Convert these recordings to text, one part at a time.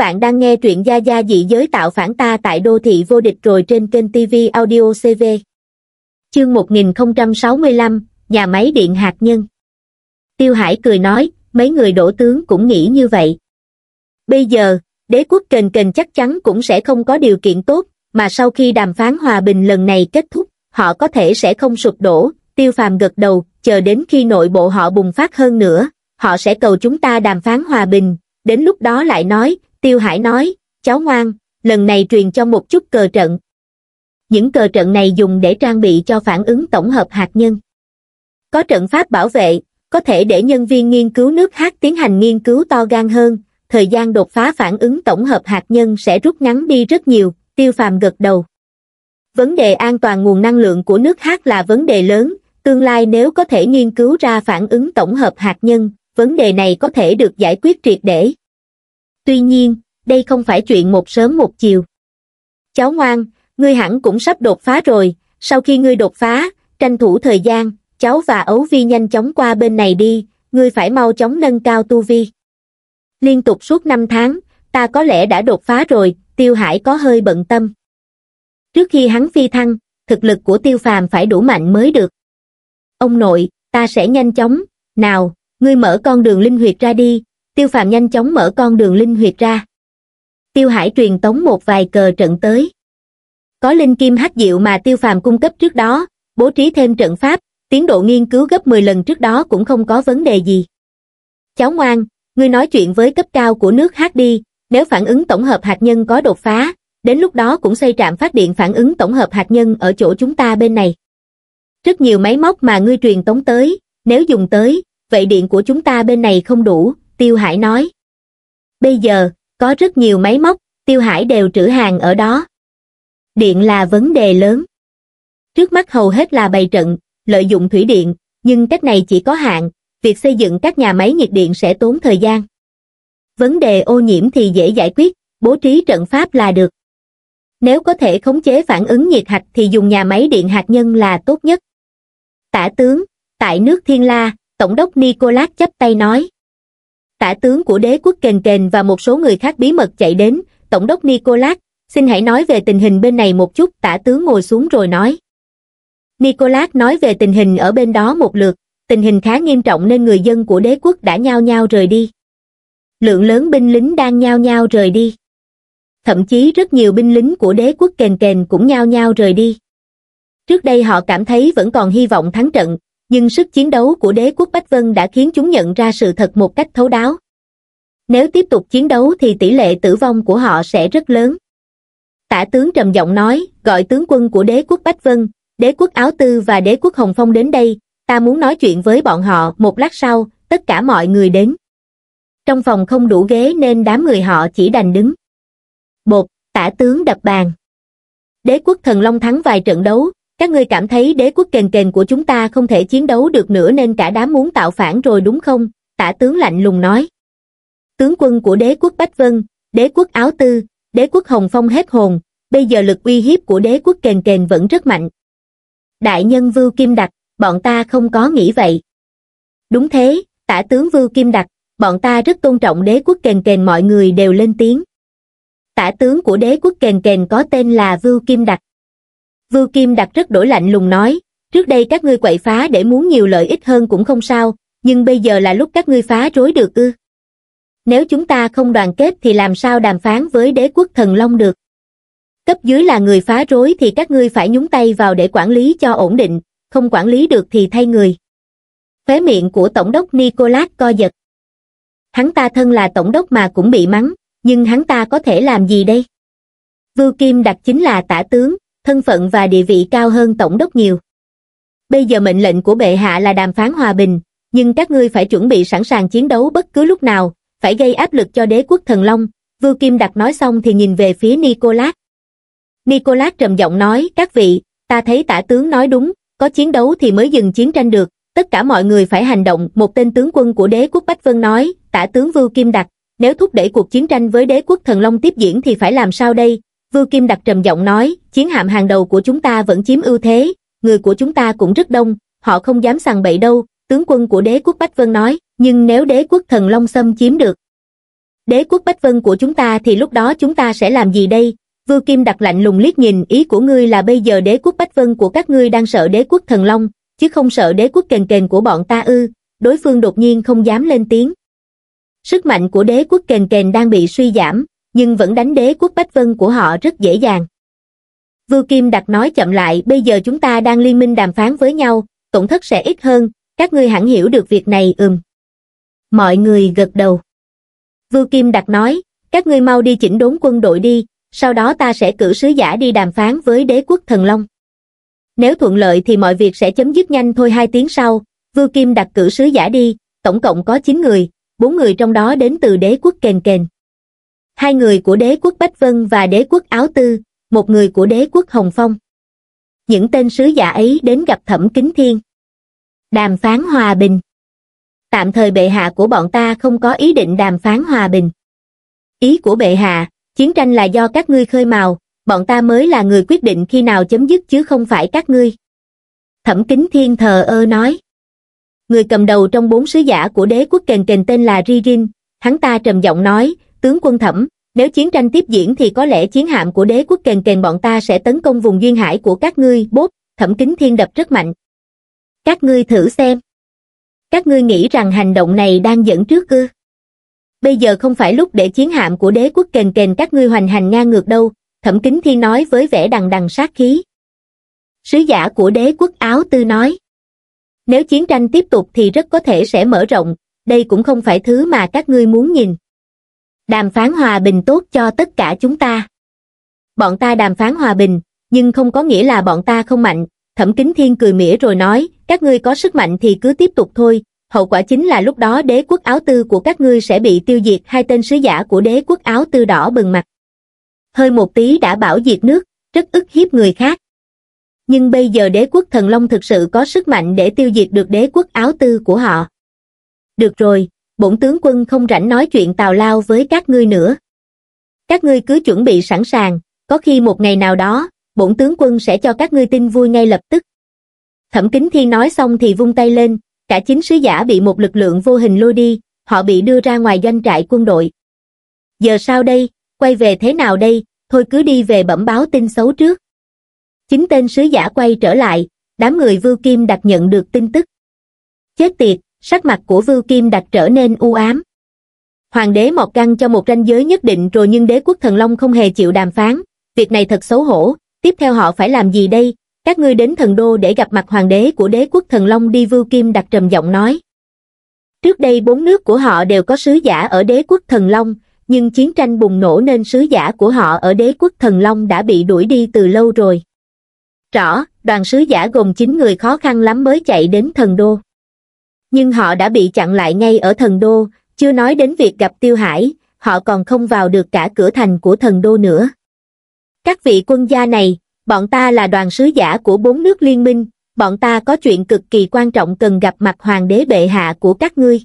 bạn đang nghe truyện Gia Gia dị giới tạo phản ta tại đô thị vô địch rồi trên kênh TV Audio CV. Chương 1065, Nhà máy điện hạt nhân. Tiêu Hải cười nói, mấy người đổ tướng cũng nghĩ như vậy. Bây giờ, đế quốc kền kền chắc chắn cũng sẽ không có điều kiện tốt, mà sau khi đàm phán hòa bình lần này kết thúc, họ có thể sẽ không sụp đổ, tiêu phàm gật đầu, chờ đến khi nội bộ họ bùng phát hơn nữa, họ sẽ cầu chúng ta đàm phán hòa bình, đến lúc đó lại nói, Tiêu Hải nói, cháu ngoan, lần này truyền cho một chút cờ trận. Những cờ trận này dùng để trang bị cho phản ứng tổng hợp hạt nhân. Có trận pháp bảo vệ, có thể để nhân viên nghiên cứu nước hát tiến hành nghiên cứu to gan hơn, thời gian đột phá phản ứng tổng hợp hạt nhân sẽ rút ngắn đi rất nhiều, tiêu phàm gật đầu. Vấn đề an toàn nguồn năng lượng của nước hát là vấn đề lớn, tương lai nếu có thể nghiên cứu ra phản ứng tổng hợp hạt nhân, vấn đề này có thể được giải quyết triệt để. Tuy nhiên, đây không phải chuyện một sớm một chiều. Cháu ngoan, ngươi hẳn cũng sắp đột phá rồi, sau khi ngươi đột phá, tranh thủ thời gian, cháu và ấu vi nhanh chóng qua bên này đi, ngươi phải mau chóng nâng cao tu vi. Liên tục suốt năm tháng, ta có lẽ đã đột phá rồi, tiêu hải có hơi bận tâm. Trước khi hắn phi thăng, thực lực của tiêu phàm phải đủ mạnh mới được. Ông nội, ta sẽ nhanh chóng, nào, ngươi mở con đường linh huyệt ra đi, tiêu Phạm nhanh chóng mở con đường linh huyệt ra tiêu hải truyền tống một vài cờ trận tới có linh kim hắc diệu mà tiêu Phạm cung cấp trước đó bố trí thêm trận pháp tiến độ nghiên cứu gấp 10 lần trước đó cũng không có vấn đề gì cháu ngoan ngươi nói chuyện với cấp cao của nước hát đi nếu phản ứng tổng hợp hạt nhân có đột phá đến lúc đó cũng xây trạm phát điện phản ứng tổng hợp hạt nhân ở chỗ chúng ta bên này rất nhiều máy móc mà ngươi truyền tống tới nếu dùng tới vậy điện của chúng ta bên này không đủ Tiêu Hải nói. Bây giờ, có rất nhiều máy móc, Tiêu Hải đều trữ hàng ở đó. Điện là vấn đề lớn. Trước mắt hầu hết là bày trận, lợi dụng thủy điện, nhưng cách này chỉ có hạn, việc xây dựng các nhà máy nhiệt điện sẽ tốn thời gian. Vấn đề ô nhiễm thì dễ giải quyết, bố trí trận pháp là được. Nếu có thể khống chế phản ứng nhiệt hạch thì dùng nhà máy điện hạt nhân là tốt nhất. Tả tướng, tại nước Thiên La, Tổng đốc Nicolas chấp tay nói tả tướng của đế quốc kền kền và một số người khác bí mật chạy đến, Tổng đốc Nicolas, xin hãy nói về tình hình bên này một chút, tả tướng ngồi xuống rồi nói. Nicolas nói về tình hình ở bên đó một lượt, tình hình khá nghiêm trọng nên người dân của đế quốc đã nhao nhao rời đi. Lượng lớn binh lính đang nhao nhao rời đi. Thậm chí rất nhiều binh lính của đế quốc kền kền cũng nhao nhao rời đi. Trước đây họ cảm thấy vẫn còn hy vọng thắng trận, nhưng sức chiến đấu của đế quốc Bách Vân đã khiến chúng nhận ra sự thật một cách thấu đáo. Nếu tiếp tục chiến đấu thì tỷ lệ tử vong của họ sẽ rất lớn. Tả tướng trầm giọng nói, gọi tướng quân của đế quốc Bách Vân, đế quốc Áo Tư và đế quốc Hồng Phong đến đây, ta muốn nói chuyện với bọn họ một lát sau, tất cả mọi người đến. Trong phòng không đủ ghế nên đám người họ chỉ đành đứng. Bột, tả tướng đập bàn. Đế quốc thần long thắng vài trận đấu, các ngươi cảm thấy đế quốc kền kền của chúng ta không thể chiến đấu được nữa nên cả đám muốn tạo phản rồi đúng không? Tả tướng lạnh lùng nói. Tướng quân của đế quốc Bách Vân, đế quốc Áo Tư, đế quốc Hồng Phong hết hồn, bây giờ lực uy hiếp của đế quốc kền kền vẫn rất mạnh. Đại nhân Vưu Kim Đặc, bọn ta không có nghĩ vậy. Đúng thế, tả tướng Vưu Kim Đặc, bọn ta rất tôn trọng đế quốc kền kền mọi người đều lên tiếng. Tả tướng của đế quốc kền kền có tên là Vưu Kim Đặc. Vưu Kim đặt rất đổi lạnh lùng nói, trước đây các ngươi quậy phá để muốn nhiều lợi ích hơn cũng không sao, nhưng bây giờ là lúc các ngươi phá rối được ư. Nếu chúng ta không đoàn kết thì làm sao đàm phán với đế quốc thần long được. Cấp dưới là người phá rối thì các ngươi phải nhúng tay vào để quản lý cho ổn định, không quản lý được thì thay người. Phế miệng của Tổng đốc Nicolas co giật. Hắn ta thân là Tổng đốc mà cũng bị mắng, nhưng hắn ta có thể làm gì đây? Vưu Kim đặt chính là tả tướng, thân phận và địa vị cao hơn tổng đốc nhiều. Bây giờ mệnh lệnh của bệ hạ là đàm phán hòa bình, nhưng các ngươi phải chuẩn bị sẵn sàng chiến đấu bất cứ lúc nào, phải gây áp lực cho đế quốc thần long. Vưu Kim đặt nói xong thì nhìn về phía Nicolas. Nicolas trầm giọng nói, các vị, ta thấy tả tướng nói đúng, có chiến đấu thì mới dừng chiến tranh được, tất cả mọi người phải hành động. Một tên tướng quân của đế quốc Bách Vân nói, tả tướng Vưu Kim đặt, nếu thúc đẩy cuộc chiến tranh với đế quốc thần long tiếp diễn thì phải làm sao đây? Vưu Kim đặt trầm giọng nói, chiến hạm hàng đầu của chúng ta vẫn chiếm ưu thế, người của chúng ta cũng rất đông, họ không dám sằng bậy đâu, tướng quân của đế quốc Bách Vân nói, nhưng nếu đế quốc thần Long Sâm chiếm được, đế quốc Bách Vân của chúng ta thì lúc đó chúng ta sẽ làm gì đây? Vưu Kim đặt lạnh lùng liếc nhìn, ý của ngươi là bây giờ đế quốc Bách Vân của các ngươi đang sợ đế quốc thần Long, chứ không sợ đế quốc kền kền của bọn ta ư, đối phương đột nhiên không dám lên tiếng. Sức mạnh của đế quốc kền kền đang bị suy giảm, nhưng vẫn đánh đế quốc Bách Vân của họ rất dễ dàng. Vưu Kim đặt nói chậm lại, bây giờ chúng ta đang liên minh đàm phán với nhau, tổn thất sẽ ít hơn, các ngươi hẳn hiểu được việc này ừm. Mọi người gật đầu. Vưu Kim đặt nói, các ngươi mau đi chỉnh đốn quân đội đi, sau đó ta sẽ cử sứ giả đi đàm phán với đế quốc thần long. Nếu thuận lợi thì mọi việc sẽ chấm dứt nhanh thôi hai tiếng sau, Vưu Kim đặt cử sứ giả đi, tổng cộng có 9 người, 4 người trong đó đến từ đế quốc kền kền hai người của đế quốc Bách Vân và đế quốc Áo Tư, một người của đế quốc Hồng Phong. Những tên sứ giả ấy đến gặp Thẩm Kính Thiên. Đàm phán hòa bình. Tạm thời bệ hạ của bọn ta không có ý định đàm phán hòa bình. Ý của bệ hạ, chiến tranh là do các ngươi khơi mào, bọn ta mới là người quyết định khi nào chấm dứt chứ không phải các ngươi. Thẩm Kính Thiên thờ ơ nói. Người cầm đầu trong bốn sứ giả của đế quốc kền kền tên là Ri Rin, hắn ta trầm giọng nói, tướng quân thẩm, nếu chiến tranh tiếp diễn thì có lẽ chiến hạm của đế quốc kền kền bọn ta sẽ tấn công vùng duyên hải của các ngươi, bốp, thẩm kính thiên đập rất mạnh. Các ngươi thử xem. Các ngươi nghĩ rằng hành động này đang dẫn trước ư. Bây giờ không phải lúc để chiến hạm của đế quốc kền kền các ngươi hoành hành ngang ngược đâu, thẩm kính thiên nói với vẻ đằng đằng sát khí. Sứ giả của đế quốc áo tư nói. Nếu chiến tranh tiếp tục thì rất có thể sẽ mở rộng, đây cũng không phải thứ mà các ngươi muốn nhìn đàm phán hòa bình tốt cho tất cả chúng ta. Bọn ta đàm phán hòa bình, nhưng không có nghĩa là bọn ta không mạnh, Thẩm Kính Thiên cười mỉa rồi nói, các ngươi có sức mạnh thì cứ tiếp tục thôi, hậu quả chính là lúc đó đế quốc áo tư của các ngươi sẽ bị tiêu diệt hai tên sứ giả của đế quốc áo tư đỏ bừng mặt. Hơi một tí đã bảo diệt nước, rất ức hiếp người khác. Nhưng bây giờ đế quốc thần long thực sự có sức mạnh để tiêu diệt được đế quốc áo tư của họ. Được rồi, bổn tướng quân không rảnh nói chuyện tào lao với các ngươi nữa. Các ngươi cứ chuẩn bị sẵn sàng, có khi một ngày nào đó, bổn tướng quân sẽ cho các ngươi tin vui ngay lập tức. Thẩm Kính Thiên nói xong thì vung tay lên, cả chín sứ giả bị một lực lượng vô hình lôi đi, họ bị đưa ra ngoài doanh trại quân đội. Giờ sao đây, quay về thế nào đây, thôi cứ đi về bẩm báo tin xấu trước. Chính tên sứ giả quay trở lại, đám người Vưu Kim đặt nhận được tin tức. Chết tiệt, sắc mặt của Vưu Kim đặc trở nên u ám. Hoàng đế mọt căng cho một ranh giới nhất định rồi nhưng đế quốc thần long không hề chịu đàm phán, việc này thật xấu hổ, tiếp theo họ phải làm gì đây? Các ngươi đến thần đô để gặp mặt hoàng đế của đế quốc thần long đi Vưu Kim đặt trầm giọng nói. Trước đây bốn nước của họ đều có sứ giả ở đế quốc thần long, nhưng chiến tranh bùng nổ nên sứ giả của họ ở đế quốc thần long đã bị đuổi đi từ lâu rồi. Rõ, đoàn sứ giả gồm 9 người khó khăn lắm mới chạy đến thần đô nhưng họ đã bị chặn lại ngay ở thần đô chưa nói đến việc gặp tiêu hải họ còn không vào được cả cửa thành của thần đô nữa các vị quân gia này bọn ta là đoàn sứ giả của bốn nước liên minh bọn ta có chuyện cực kỳ quan trọng cần gặp mặt hoàng đế bệ hạ của các ngươi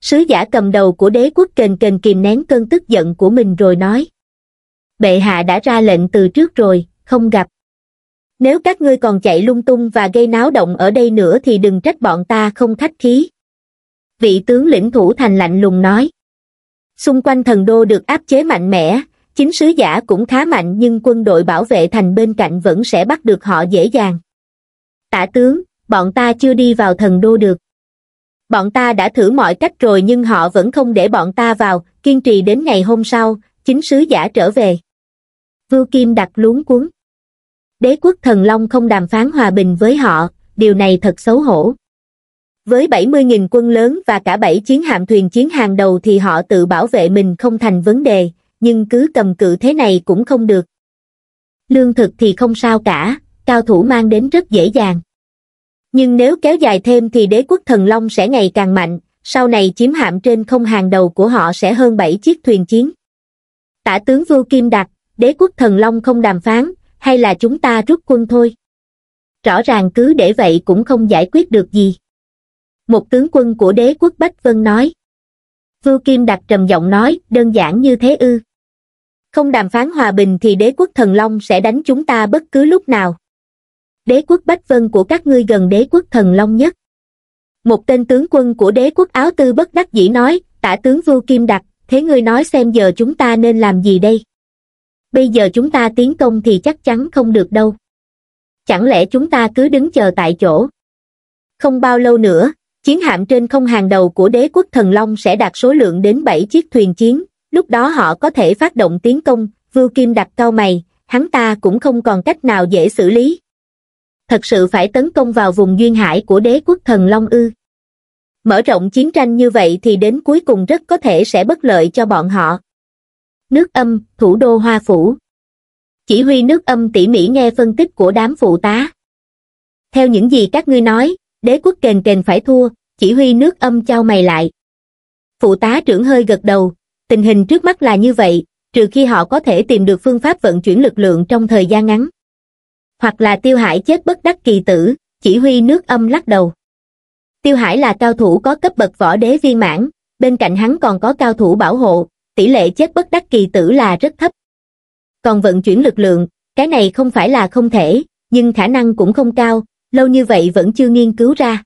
sứ giả cầm đầu của đế quốc kềnh kềnh kìm nén cơn tức giận của mình rồi nói bệ hạ đã ra lệnh từ trước rồi không gặp nếu các ngươi còn chạy lung tung và gây náo động ở đây nữa thì đừng trách bọn ta không khách khí. Vị tướng lĩnh thủ thành lạnh lùng nói. Xung quanh thần đô được áp chế mạnh mẽ, chính sứ giả cũng khá mạnh nhưng quân đội bảo vệ thành bên cạnh vẫn sẽ bắt được họ dễ dàng. Tả tướng, bọn ta chưa đi vào thần đô được. Bọn ta đã thử mọi cách rồi nhưng họ vẫn không để bọn ta vào, kiên trì đến ngày hôm sau, chính sứ giả trở về. Vưu Kim đặt luống cuống đế quốc thần long không đàm phán hòa bình với họ, điều này thật xấu hổ. Với 70.000 quân lớn và cả 7 chiến hạm thuyền chiến hàng đầu thì họ tự bảo vệ mình không thành vấn đề, nhưng cứ cầm cự thế này cũng không được. Lương thực thì không sao cả, cao thủ mang đến rất dễ dàng. Nhưng nếu kéo dài thêm thì đế quốc thần long sẽ ngày càng mạnh, sau này chiếm hạm trên không hàng đầu của họ sẽ hơn 7 chiếc thuyền chiến. Tả tướng Vưu Kim đặt, đế quốc thần long không đàm phán, hay là chúng ta rút quân thôi rõ ràng cứ để vậy cũng không giải quyết được gì một tướng quân của đế quốc bách vân nói vưu kim đặt trầm giọng nói đơn giản như thế ư không đàm phán hòa bình thì đế quốc thần long sẽ đánh chúng ta bất cứ lúc nào đế quốc bách vân của các ngươi gần đế quốc thần long nhất một tên tướng quân của đế quốc áo tư bất đắc dĩ nói tả tướng vưu kim đặt thế ngươi nói xem giờ chúng ta nên làm gì đây bây giờ chúng ta tiến công thì chắc chắn không được đâu chẳng lẽ chúng ta cứ đứng chờ tại chỗ không bao lâu nữa chiến hạm trên không hàng đầu của đế quốc thần long sẽ đạt số lượng đến bảy chiếc thuyền chiến lúc đó họ có thể phát động tiến công vưu kim đặt cao mày hắn ta cũng không còn cách nào dễ xử lý thật sự phải tấn công vào vùng duyên hải của đế quốc thần long ư mở rộng chiến tranh như vậy thì đến cuối cùng rất có thể sẽ bất lợi cho bọn họ nước âm, thủ đô Hoa Phủ. Chỉ huy nước âm tỉ mỉ nghe phân tích của đám phụ tá. Theo những gì các ngươi nói, đế quốc kền kền phải thua, chỉ huy nước âm trao mày lại. Phụ tá trưởng hơi gật đầu, tình hình trước mắt là như vậy, trừ khi họ có thể tìm được phương pháp vận chuyển lực lượng trong thời gian ngắn. Hoặc là tiêu hải chết bất đắc kỳ tử, chỉ huy nước âm lắc đầu. Tiêu hải là cao thủ có cấp bậc võ đế viên mãn, bên cạnh hắn còn có cao thủ bảo hộ, tỷ lệ chết bất đắc kỳ tử là rất thấp. Còn vận chuyển lực lượng, cái này không phải là không thể, nhưng khả năng cũng không cao, lâu như vậy vẫn chưa nghiên cứu ra.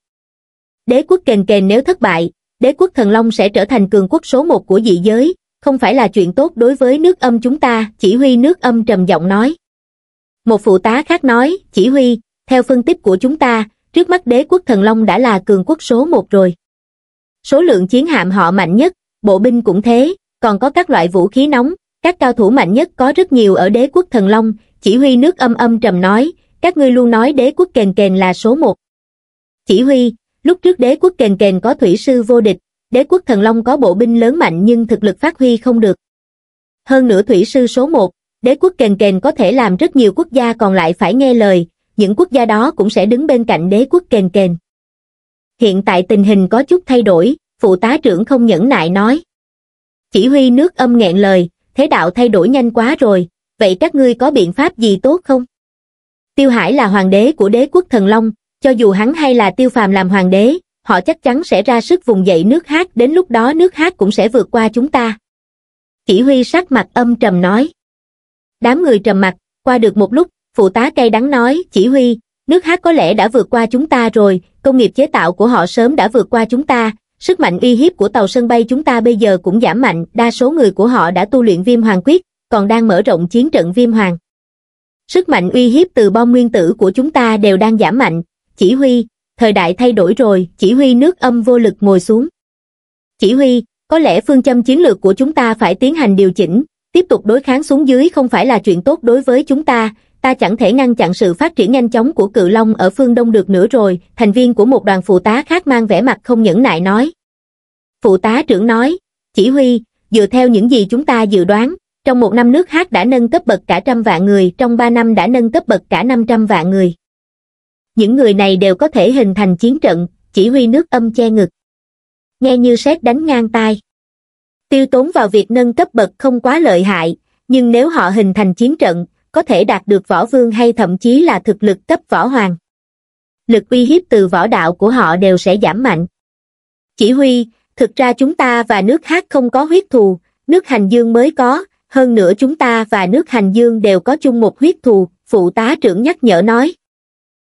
Đế quốc kền kền nếu thất bại, đế quốc thần long sẽ trở thành cường quốc số một của dị giới, không phải là chuyện tốt đối với nước âm chúng ta, chỉ huy nước âm trầm giọng nói. Một phụ tá khác nói, chỉ huy, theo phân tích của chúng ta, trước mắt đế quốc thần long đã là cường quốc số một rồi. Số lượng chiến hạm họ mạnh nhất, bộ binh cũng thế, còn có các loại vũ khí nóng, các cao thủ mạnh nhất có rất nhiều ở đế quốc thần long, chỉ huy nước âm âm trầm nói, các ngươi luôn nói đế quốc kền kền là số một. Chỉ huy, lúc trước đế quốc kền kền có thủy sư vô địch, đế quốc thần long có bộ binh lớn mạnh nhưng thực lực phát huy không được. Hơn nữa thủy sư số một, đế quốc kền kền có thể làm rất nhiều quốc gia còn lại phải nghe lời, những quốc gia đó cũng sẽ đứng bên cạnh đế quốc kền kền. Hiện tại tình hình có chút thay đổi, phụ tá trưởng không nhẫn nại nói. Chỉ huy nước âm nghẹn lời, thế đạo thay đổi nhanh quá rồi, vậy các ngươi có biện pháp gì tốt không? Tiêu Hải là hoàng đế của đế quốc thần Long, cho dù hắn hay là tiêu phàm làm hoàng đế, họ chắc chắn sẽ ra sức vùng dậy nước hát đến lúc đó nước hát cũng sẽ vượt qua chúng ta. Chỉ huy sắc mặt âm trầm nói. Đám người trầm mặt, qua được một lúc, phụ tá cay đắng nói, chỉ huy, nước hát có lẽ đã vượt qua chúng ta rồi, công nghiệp chế tạo của họ sớm đã vượt qua chúng ta, Sức mạnh uy hiếp của tàu sân bay chúng ta bây giờ cũng giảm mạnh, đa số người của họ đã tu luyện viêm hoàng quyết, còn đang mở rộng chiến trận viêm hoàng. Sức mạnh uy hiếp từ bom nguyên tử của chúng ta đều đang giảm mạnh, chỉ huy, thời đại thay đổi rồi, chỉ huy nước âm vô lực ngồi xuống. Chỉ huy, có lẽ phương châm chiến lược của chúng ta phải tiến hành điều chỉnh, tiếp tục đối kháng xuống dưới không phải là chuyện tốt đối với chúng ta, ta chẳng thể ngăn chặn sự phát triển nhanh chóng của cự long ở phương đông được nữa rồi, thành viên của một đoàn phụ tá khác mang vẻ mặt không nhẫn nại nói. Phụ tá trưởng nói, chỉ huy, dựa theo những gì chúng ta dự đoán, trong một năm nước hát đã nâng cấp bậc cả trăm vạn người, trong ba năm đã nâng cấp bậc cả năm trăm vạn người. Những người này đều có thể hình thành chiến trận, chỉ huy nước âm che ngực. Nghe như sét đánh ngang tai. Tiêu tốn vào việc nâng cấp bậc không quá lợi hại, nhưng nếu họ hình thành chiến trận, có thể đạt được võ vương hay thậm chí là thực lực cấp võ hoàng. Lực uy hiếp từ võ đạo của họ đều sẽ giảm mạnh. Chỉ huy, thực ra chúng ta và nước hát không có huyết thù, nước hành dương mới có, hơn nữa chúng ta và nước hành dương đều có chung một huyết thù, phụ tá trưởng nhắc nhở nói.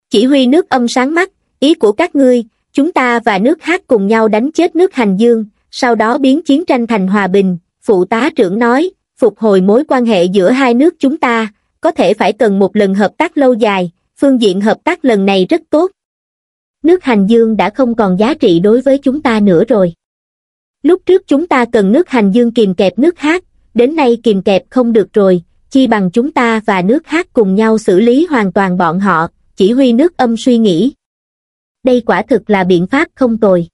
Chỉ huy nước âm sáng mắt, ý của các ngươi, chúng ta và nước hát cùng nhau đánh chết nước hành dương, sau đó biến chiến tranh thành hòa bình, phụ tá trưởng nói, phục hồi mối quan hệ giữa hai nước chúng ta, có thể phải cần một lần hợp tác lâu dài phương diện hợp tác lần này rất tốt nước hành dương đã không còn giá trị đối với chúng ta nữa rồi lúc trước chúng ta cần nước hành dương kìm kẹp nước hát đến nay kìm kẹp không được rồi chi bằng chúng ta và nước hát cùng nhau xử lý hoàn toàn bọn họ chỉ huy nước âm suy nghĩ đây quả thực là biện pháp không tồi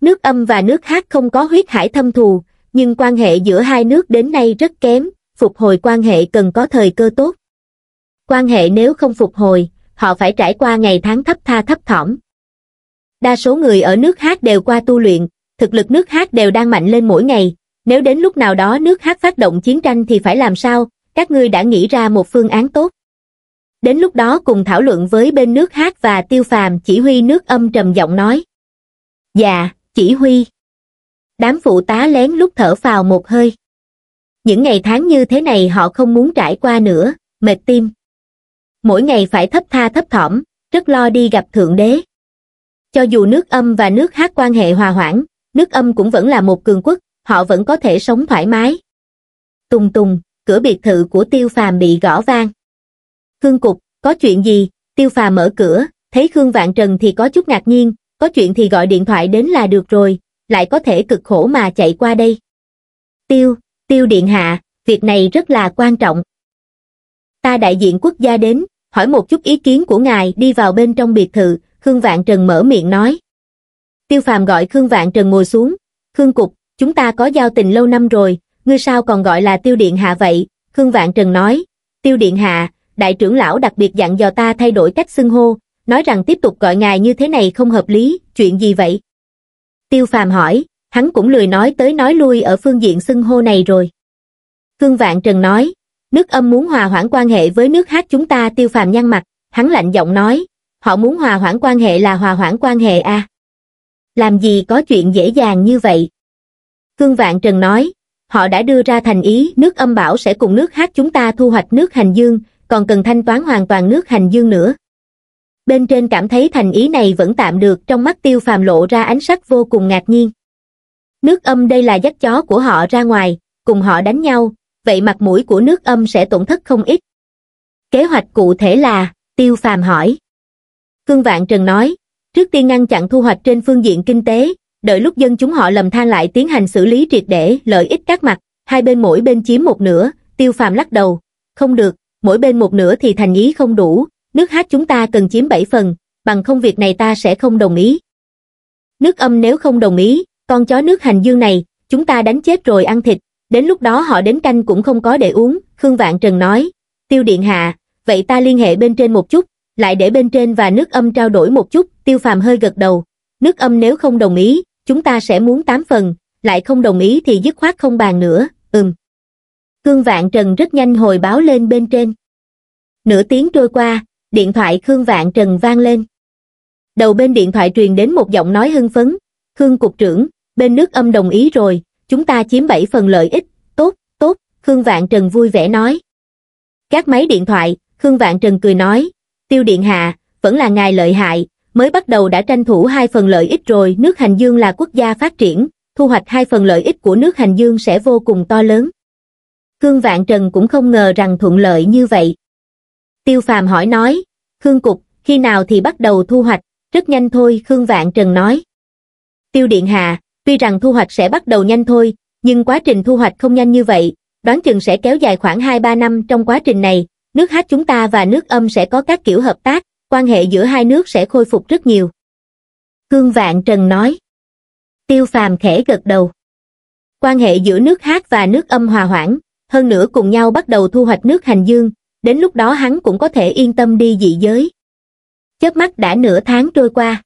nước âm và nước hát không có huyết hải thâm thù nhưng quan hệ giữa hai nước đến nay rất kém phục hồi quan hệ cần có thời cơ tốt. Quan hệ nếu không phục hồi, họ phải trải qua ngày tháng thấp tha thấp thỏm. Đa số người ở nước hát đều qua tu luyện, thực lực nước hát đều đang mạnh lên mỗi ngày. Nếu đến lúc nào đó nước hát phát động chiến tranh thì phải làm sao? Các ngươi đã nghĩ ra một phương án tốt. Đến lúc đó cùng thảo luận với bên nước hát và tiêu phàm chỉ huy nước âm trầm giọng nói. Dạ, chỉ huy. Đám phụ tá lén lúc thở vào một hơi những ngày tháng như thế này họ không muốn trải qua nữa mệt tim mỗi ngày phải thấp tha thấp thỏm rất lo đi gặp thượng đế cho dù nước âm và nước hát quan hệ hòa hoãn nước âm cũng vẫn là một cường quốc họ vẫn có thể sống thoải mái tùng tùng cửa biệt thự của tiêu phàm bị gõ vang khương cục có chuyện gì tiêu phàm mở cửa thấy khương vạn trần thì có chút ngạc nhiên có chuyện thì gọi điện thoại đến là được rồi lại có thể cực khổ mà chạy qua đây tiêu tiêu điện hạ, việc này rất là quan trọng. Ta đại diện quốc gia đến, hỏi một chút ý kiến của ngài đi vào bên trong biệt thự, Khương Vạn Trần mở miệng nói. Tiêu phàm gọi Khương Vạn Trần ngồi xuống, Khương Cục, chúng ta có giao tình lâu năm rồi, ngươi sao còn gọi là tiêu điện hạ vậy, Khương Vạn Trần nói, tiêu điện hạ, đại trưởng lão đặc biệt dặn dò ta thay đổi cách xưng hô, nói rằng tiếp tục gọi ngài như thế này không hợp lý, chuyện gì vậy? Tiêu phàm hỏi, hắn cũng lười nói tới nói lui ở phương diện xưng hô này rồi khương vạn trần nói nước âm muốn hòa hoãn quan hệ với nước hát chúng ta tiêu phàm nhăn mặt hắn lạnh giọng nói họ muốn hòa hoãn quan hệ là hòa hoãn quan hệ à làm gì có chuyện dễ dàng như vậy khương vạn trần nói họ đã đưa ra thành ý nước âm bảo sẽ cùng nước hát chúng ta thu hoạch nước hành dương còn cần thanh toán hoàn toàn nước hành dương nữa bên trên cảm thấy thành ý này vẫn tạm được trong mắt tiêu phàm lộ ra ánh sắc vô cùng ngạc nhiên nước âm đây là dắt chó của họ ra ngoài, cùng họ đánh nhau, vậy mặt mũi của nước âm sẽ tổn thất không ít. Kế hoạch cụ thể là, Tiêu Phàm hỏi. Cương Vạn Trần nói, trước tiên ngăn chặn thu hoạch trên phương diện kinh tế, đợi lúc dân chúng họ lầm than lại tiến hành xử lý triệt để lợi ích các mặt, hai bên mỗi bên chiếm một nửa, Tiêu Phàm lắc đầu, không được, mỗi bên một nửa thì thành ý không đủ, nước hát chúng ta cần chiếm bảy phần, bằng không việc này ta sẽ không đồng ý. Nước âm nếu không đồng ý, con chó nước hành dương này, chúng ta đánh chết rồi ăn thịt, đến lúc đó họ đến canh cũng không có để uống, Khương Vạn Trần nói. Tiêu Điện Hạ, vậy ta liên hệ bên trên một chút, lại để bên trên và nước âm trao đổi một chút, Tiêu Phàm hơi gật đầu. Nước âm nếu không đồng ý, chúng ta sẽ muốn tám phần, lại không đồng ý thì dứt khoát không bàn nữa, ừm. Khương Vạn Trần rất nhanh hồi báo lên bên trên. Nửa tiếng trôi qua, điện thoại Khương Vạn Trần vang lên. Đầu bên điện thoại truyền đến một giọng nói hưng phấn, Khương Cục trưởng, bên nước âm đồng ý rồi, chúng ta chiếm bảy phần lợi ích, tốt, tốt, Khương Vạn Trần vui vẻ nói. Các máy điện thoại, Khương Vạn Trần cười nói, tiêu điện hạ, vẫn là ngài lợi hại, mới bắt đầu đã tranh thủ hai phần lợi ích rồi, nước Hành Dương là quốc gia phát triển, thu hoạch hai phần lợi ích của nước Hành Dương sẽ vô cùng to lớn. Khương Vạn Trần cũng không ngờ rằng thuận lợi như vậy. Tiêu Phàm hỏi nói, Khương Cục, khi nào thì bắt đầu thu hoạch, rất nhanh thôi Khương Vạn Trần nói tiêu điện hạ, tuy rằng thu hoạch sẽ bắt đầu nhanh thôi, nhưng quá trình thu hoạch không nhanh như vậy, đoán chừng sẽ kéo dài khoảng 2-3 năm trong quá trình này, nước hát chúng ta và nước âm sẽ có các kiểu hợp tác, quan hệ giữa hai nước sẽ khôi phục rất nhiều. Cương Vạn Trần nói. Tiêu phàm khẽ gật đầu. Quan hệ giữa nước hát và nước âm hòa hoãn, hơn nữa cùng nhau bắt đầu thu hoạch nước hành dương, đến lúc đó hắn cũng có thể yên tâm đi dị giới. Chớp mắt đã nửa tháng trôi qua.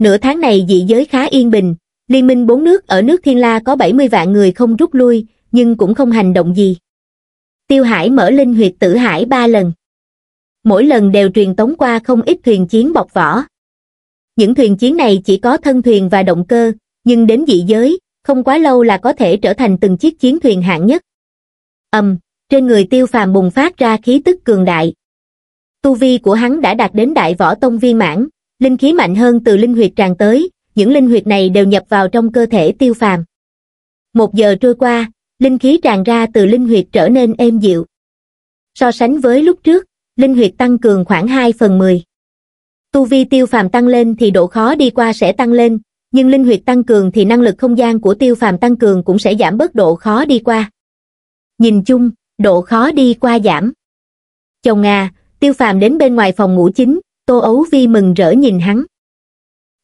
Nửa tháng này dị giới khá yên bình, liên minh bốn nước ở nước Thiên La có 70 vạn người không rút lui, nhưng cũng không hành động gì. Tiêu Hải mở linh huyệt tử hải ba lần. Mỗi lần đều truyền tống qua không ít thuyền chiến bọc vỏ. Những thuyền chiến này chỉ có thân thuyền và động cơ, nhưng đến dị giới, không quá lâu là có thể trở thành từng chiếc chiến thuyền hạng nhất. Ầm, trên người tiêu phàm bùng phát ra khí tức cường đại. Tu vi của hắn đã đạt đến đại võ tông viên mãn, linh khí mạnh hơn từ linh huyệt tràn tới những linh huyệt này đều nhập vào trong cơ thể tiêu phàm một giờ trôi qua linh khí tràn ra từ linh huyệt trở nên êm dịu so sánh với lúc trước linh huyệt tăng cường khoảng hai phần mười tu vi tiêu phàm tăng lên thì độ khó đi qua sẽ tăng lên nhưng linh huyệt tăng cường thì năng lực không gian của tiêu phàm tăng cường cũng sẽ giảm bớt độ khó đi qua nhìn chung độ khó đi qua giảm chồng à tiêu phàm đến bên ngoài phòng ngủ chính tô ấu vi mừng rỡ nhìn hắn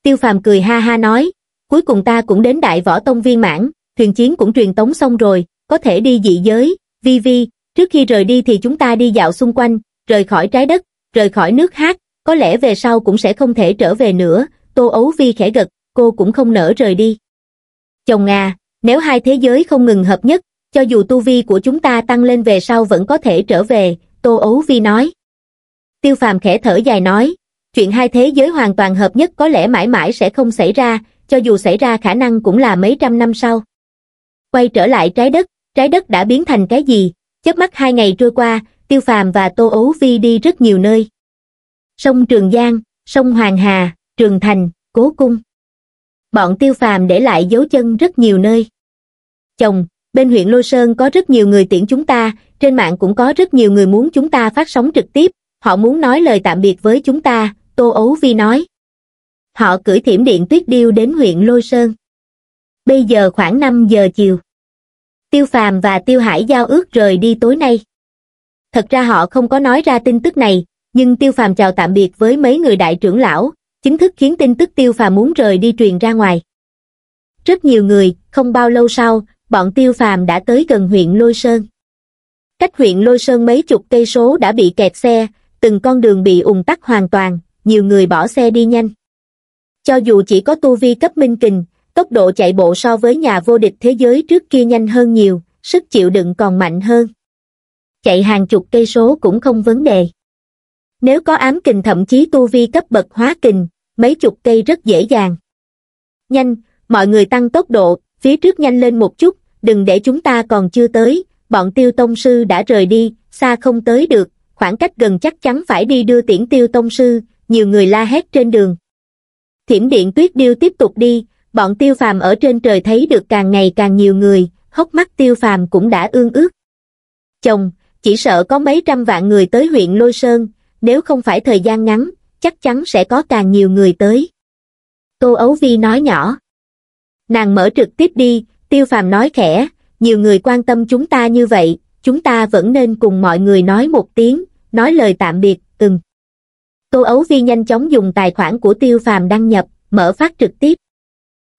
tiêu phàm cười ha ha nói cuối cùng ta cũng đến đại võ tông viên mãn thuyền chiến cũng truyền tống xong rồi có thể đi dị giới vi vi trước khi rời đi thì chúng ta đi dạo xung quanh rời khỏi trái đất rời khỏi nước hát có lẽ về sau cũng sẽ không thể trở về nữa tô ấu vi khẽ gật cô cũng không nỡ rời đi chồng à nếu hai thế giới không ngừng hợp nhất cho dù tu vi của chúng ta tăng lên về sau vẫn có thể trở về tô ấu vi nói Tiêu phàm khẽ thở dài nói, chuyện hai thế giới hoàn toàn hợp nhất có lẽ mãi mãi sẽ không xảy ra, cho dù xảy ra khả năng cũng là mấy trăm năm sau. Quay trở lại trái đất, trái đất đã biến thành cái gì? Chớp mắt hai ngày trôi qua, Tiêu phàm và Tô Ấu Vi đi rất nhiều nơi. Sông Trường Giang, sông Hoàng Hà, Trường Thành, Cố Cung. Bọn Tiêu phàm để lại dấu chân rất nhiều nơi. Chồng, bên huyện Lôi Sơn có rất nhiều người tiễn chúng ta, trên mạng cũng có rất nhiều người muốn chúng ta phát sóng trực tiếp, họ muốn nói lời tạm biệt với chúng ta tô ấu vi nói họ cưỡi thiểm điện tuyết điêu đến huyện lôi sơn bây giờ khoảng năm giờ chiều tiêu phàm và tiêu hải giao ước rời đi tối nay thật ra họ không có nói ra tin tức này nhưng tiêu phàm chào tạm biệt với mấy người đại trưởng lão chính thức khiến tin tức tiêu phàm muốn rời đi truyền ra ngoài rất nhiều người không bao lâu sau bọn tiêu phàm đã tới gần huyện lôi sơn cách huyện lôi sơn mấy chục cây số đã bị kẹt xe từng con đường bị ùn tắc hoàn toàn, nhiều người bỏ xe đi nhanh. Cho dù chỉ có tu vi cấp minh kình, tốc độ chạy bộ so với nhà vô địch thế giới trước kia nhanh hơn nhiều, sức chịu đựng còn mạnh hơn. Chạy hàng chục cây số cũng không vấn đề. Nếu có ám kình thậm chí tu vi cấp bậc hóa kình, mấy chục cây rất dễ dàng. Nhanh, mọi người tăng tốc độ, phía trước nhanh lên một chút, đừng để chúng ta còn chưa tới, bọn tiêu tông sư đã rời đi, xa không tới được, khoảng cách gần chắc chắn phải đi đưa tiễn tiêu tông sư, nhiều người la hét trên đường. Thiểm điện tuyết điêu tiếp tục đi, bọn tiêu phàm ở trên trời thấy được càng ngày càng nhiều người, hốc mắt tiêu phàm cũng đã ương ước. Chồng, chỉ sợ có mấy trăm vạn người tới huyện Lôi Sơn, nếu không phải thời gian ngắn, chắc chắn sẽ có càng nhiều người tới. Tô Ấu Vi nói nhỏ. Nàng mở trực tiếp đi, tiêu phàm nói khẽ, nhiều người quan tâm chúng ta như vậy, chúng ta vẫn nên cùng mọi người nói một tiếng, nói lời tạm biệt, Từng. Tô Ấu Vi nhanh chóng dùng tài khoản của Tiêu Phàm đăng nhập, mở phát trực tiếp.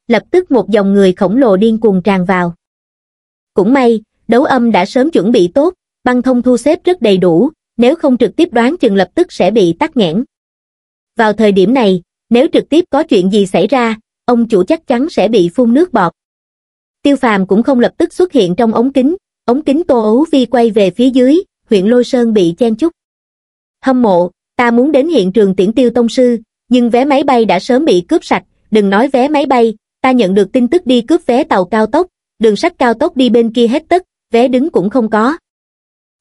Lập tức một dòng người khổng lồ điên cuồng tràn vào. Cũng may, đấu âm đã sớm chuẩn bị tốt, băng thông thu xếp rất đầy đủ, nếu không trực tiếp đoán chừng lập tức sẽ bị tắt nghẽn. Vào thời điểm này, nếu trực tiếp có chuyện gì xảy ra, ông chủ chắc chắn sẽ bị phun nước bọt. Tiêu Phàm cũng không lập tức xuất hiện trong ống kính, ống kính tô ấu vi quay về phía dưới huyện lôi sơn bị chen chúc hâm mộ ta muốn đến hiện trường tiễn tiêu tông sư nhưng vé máy bay đã sớm bị cướp sạch đừng nói vé máy bay ta nhận được tin tức đi cướp vé tàu cao tốc đường sắt cao tốc đi bên kia hết tất vé đứng cũng không có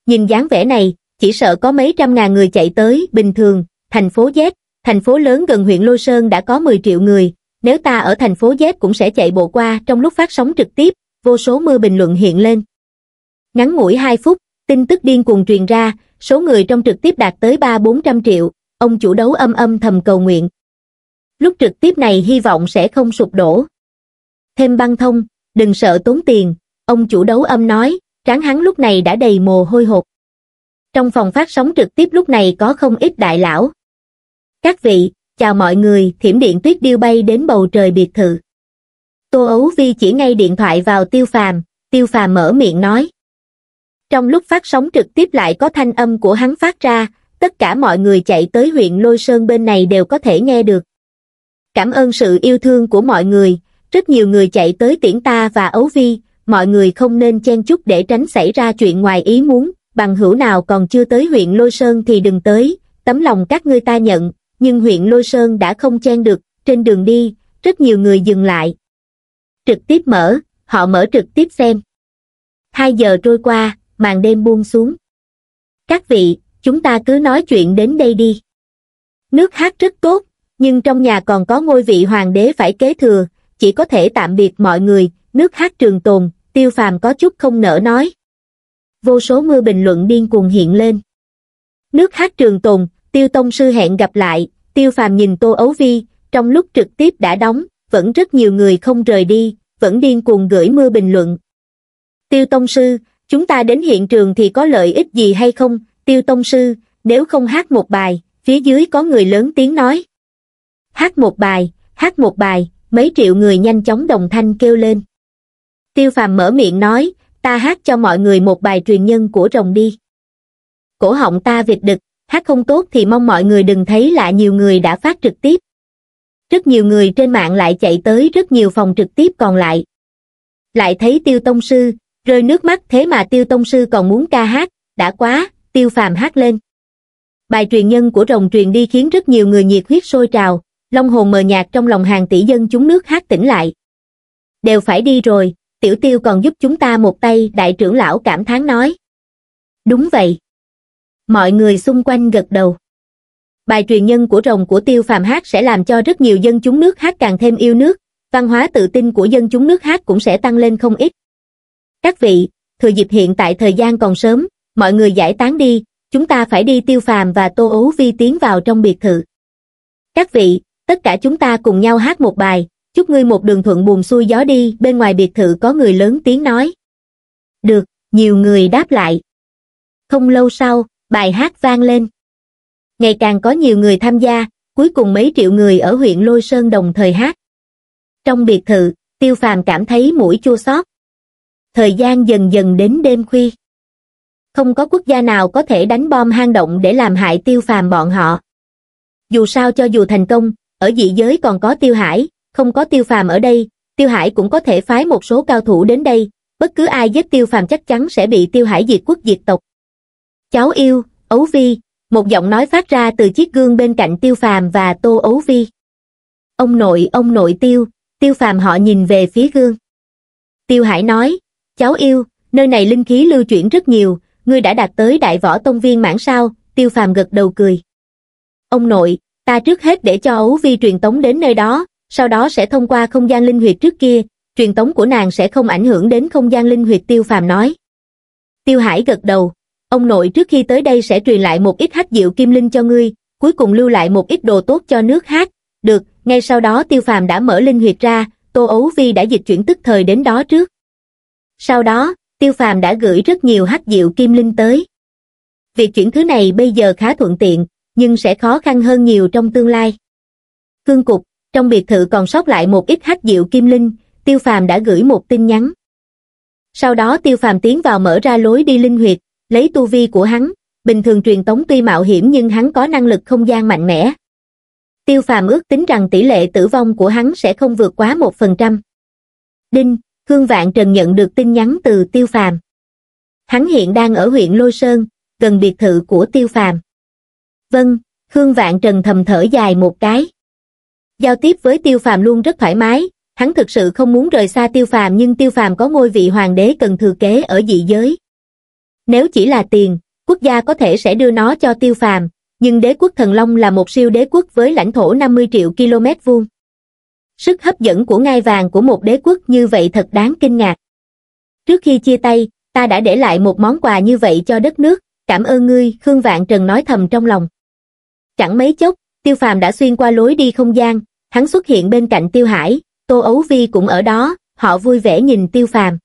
nhìn dáng vẻ này chỉ sợ có mấy trăm ngàn người chạy tới bình thường thành phố Z thành phố lớn gần huyện lôi sơn đã có 10 triệu người nếu ta ở thành phố Z cũng sẽ chạy bộ qua trong lúc phát sóng trực tiếp vô số mưa bình luận hiện lên Ngắn ngủi 2 phút, tin tức điên cuồng truyền ra, số người trong trực tiếp đạt tới 3-400 triệu, ông chủ đấu âm âm thầm cầu nguyện. Lúc trực tiếp này hy vọng sẽ không sụp đổ. Thêm băng thông, đừng sợ tốn tiền, ông chủ đấu âm nói, tráng hắn lúc này đã đầy mồ hôi hột. Trong phòng phát sóng trực tiếp lúc này có không ít đại lão. Các vị, chào mọi người, thiểm điện tuyết điêu bay đến bầu trời biệt thự. Tô Ấu Vi chỉ ngay điện thoại vào Tiêu Phàm, Tiêu Phàm mở miệng nói. Trong lúc phát sóng trực tiếp lại có thanh âm của hắn phát ra, tất cả mọi người chạy tới huyện Lôi Sơn bên này đều có thể nghe được. Cảm ơn sự yêu thương của mọi người, rất nhiều người chạy tới tiễn ta và ấu vi, mọi người không nên chen chúc để tránh xảy ra chuyện ngoài ý muốn, bằng hữu nào còn chưa tới huyện Lôi Sơn thì đừng tới, tấm lòng các ngươi ta nhận, nhưng huyện Lôi Sơn đã không chen được, trên đường đi, rất nhiều người dừng lại. Trực tiếp mở, họ mở trực tiếp xem. Hai giờ trôi qua, màn đêm buông xuống. Các vị, chúng ta cứ nói chuyện đến đây đi. Nước hát rất tốt, nhưng trong nhà còn có ngôi vị hoàng đế phải kế thừa, chỉ có thể tạm biệt mọi người, nước hát trường tồn, tiêu phàm có chút không nỡ nói. Vô số mưa bình luận điên cuồng hiện lên. Nước hát trường tồn, tiêu tông sư hẹn gặp lại, tiêu phàm nhìn tô ấu vi, trong lúc trực tiếp đã đóng, vẫn rất nhiều người không rời đi, vẫn điên cuồng gửi mưa bình luận. Tiêu tông sư, chúng ta đến hiện trường thì có lợi ích gì hay không, tiêu tông sư, nếu không hát một bài, phía dưới có người lớn tiếng nói. Hát một bài, hát một bài, mấy triệu người nhanh chóng đồng thanh kêu lên. Tiêu phàm mở miệng nói, ta hát cho mọi người một bài truyền nhân của rồng đi. Cổ họng ta vịt đực, hát không tốt thì mong mọi người đừng thấy lạ nhiều người đã phát trực tiếp. Rất nhiều người trên mạng lại chạy tới rất nhiều phòng trực tiếp còn lại. Lại thấy tiêu tông sư, rơi nước mắt thế mà tiêu tông sư còn muốn ca hát đã quá tiêu phàm hát lên bài truyền nhân của rồng truyền đi khiến rất nhiều người nhiệt huyết sôi trào long hồn mờ nhạt trong lòng hàng tỷ dân chúng nước hát tỉnh lại đều phải đi rồi tiểu tiêu còn giúp chúng ta một tay đại trưởng lão cảm thán nói đúng vậy mọi người xung quanh gật đầu bài truyền nhân của rồng của tiêu phàm hát sẽ làm cho rất nhiều dân chúng nước hát càng thêm yêu nước văn hóa tự tin của dân chúng nước hát cũng sẽ tăng lên không ít các vị, thừa dịp hiện tại thời gian còn sớm, mọi người giải tán đi, chúng ta phải đi tiêu phàm và tô ấu vi tiến vào trong biệt thự. Các vị, tất cả chúng ta cùng nhau hát một bài, chúc ngươi một đường thuận buồm xuôi gió đi, bên ngoài biệt thự có người lớn tiếng nói. Được, nhiều người đáp lại. Không lâu sau, bài hát vang lên. Ngày càng có nhiều người tham gia, cuối cùng mấy triệu người ở huyện Lôi Sơn đồng thời hát. Trong biệt thự, Tiêu Phàm cảm thấy mũi chua xót, thời gian dần dần đến đêm khuya. Không có quốc gia nào có thể đánh bom hang động để làm hại tiêu phàm bọn họ. Dù sao cho dù thành công, ở dị giới còn có tiêu hải, không có tiêu phàm ở đây, tiêu hải cũng có thể phái một số cao thủ đến đây, bất cứ ai giết tiêu phàm chắc chắn sẽ bị tiêu hải diệt quốc diệt tộc. Cháu yêu, ấu vi, một giọng nói phát ra từ chiếc gương bên cạnh tiêu phàm và tô ấu vi. Ông nội, ông nội tiêu, tiêu phàm họ nhìn về phía gương. Tiêu hải nói, Cháu yêu, nơi này linh khí lưu chuyển rất nhiều, ngươi đã đạt tới đại võ tông viên mãn sao, tiêu phàm gật đầu cười. Ông nội, ta trước hết để cho ấu vi truyền tống đến nơi đó, sau đó sẽ thông qua không gian linh huyệt trước kia, truyền tống của nàng sẽ không ảnh hưởng đến không gian linh huyệt tiêu phàm nói. Tiêu hải gật đầu, ông nội trước khi tới đây sẽ truyền lại một ít hắc diệu kim linh cho ngươi, cuối cùng lưu lại một ít đồ tốt cho nước hát, được, ngay sau đó tiêu phàm đã mở linh huyệt ra, tô ấu vi đã dịch chuyển tức thời đến đó trước. Sau đó, Tiêu Phàm đã gửi rất nhiều hắc diệu kim linh tới. Việc chuyển thứ này bây giờ khá thuận tiện, nhưng sẽ khó khăn hơn nhiều trong tương lai. Cương cục, trong biệt thự còn sót lại một ít hắc diệu kim linh, Tiêu Phàm đã gửi một tin nhắn. Sau đó Tiêu Phàm tiến vào mở ra lối đi linh huyệt, lấy tu vi của hắn, bình thường truyền tống tuy mạo hiểm nhưng hắn có năng lực không gian mạnh mẽ. Tiêu Phàm ước tính rằng tỷ lệ tử vong của hắn sẽ không vượt quá 1%. Đinh, Khương Vạn Trần nhận được tin nhắn từ Tiêu Phàm. Hắn hiện đang ở huyện Lôi Sơn, gần biệt thự của Tiêu Phàm. Vâng, Khương Vạn Trần thầm thở dài một cái. Giao tiếp với Tiêu Phàm luôn rất thoải mái, hắn thực sự không muốn rời xa Tiêu Phàm nhưng Tiêu Phàm có ngôi vị hoàng đế cần thừa kế ở dị giới. Nếu chỉ là tiền, quốc gia có thể sẽ đưa nó cho Tiêu Phàm, nhưng đế quốc Thần Long là một siêu đế quốc với lãnh thổ 50 triệu km vuông. Sức hấp dẫn của ngai vàng của một đế quốc như vậy thật đáng kinh ngạc. Trước khi chia tay, ta đã để lại một món quà như vậy cho đất nước, cảm ơn ngươi, Khương Vạn Trần nói thầm trong lòng. Chẳng mấy chốc, Tiêu Phàm đã xuyên qua lối đi không gian, hắn xuất hiện bên cạnh Tiêu Hải, Tô Ấu Vi cũng ở đó, họ vui vẻ nhìn Tiêu Phàm.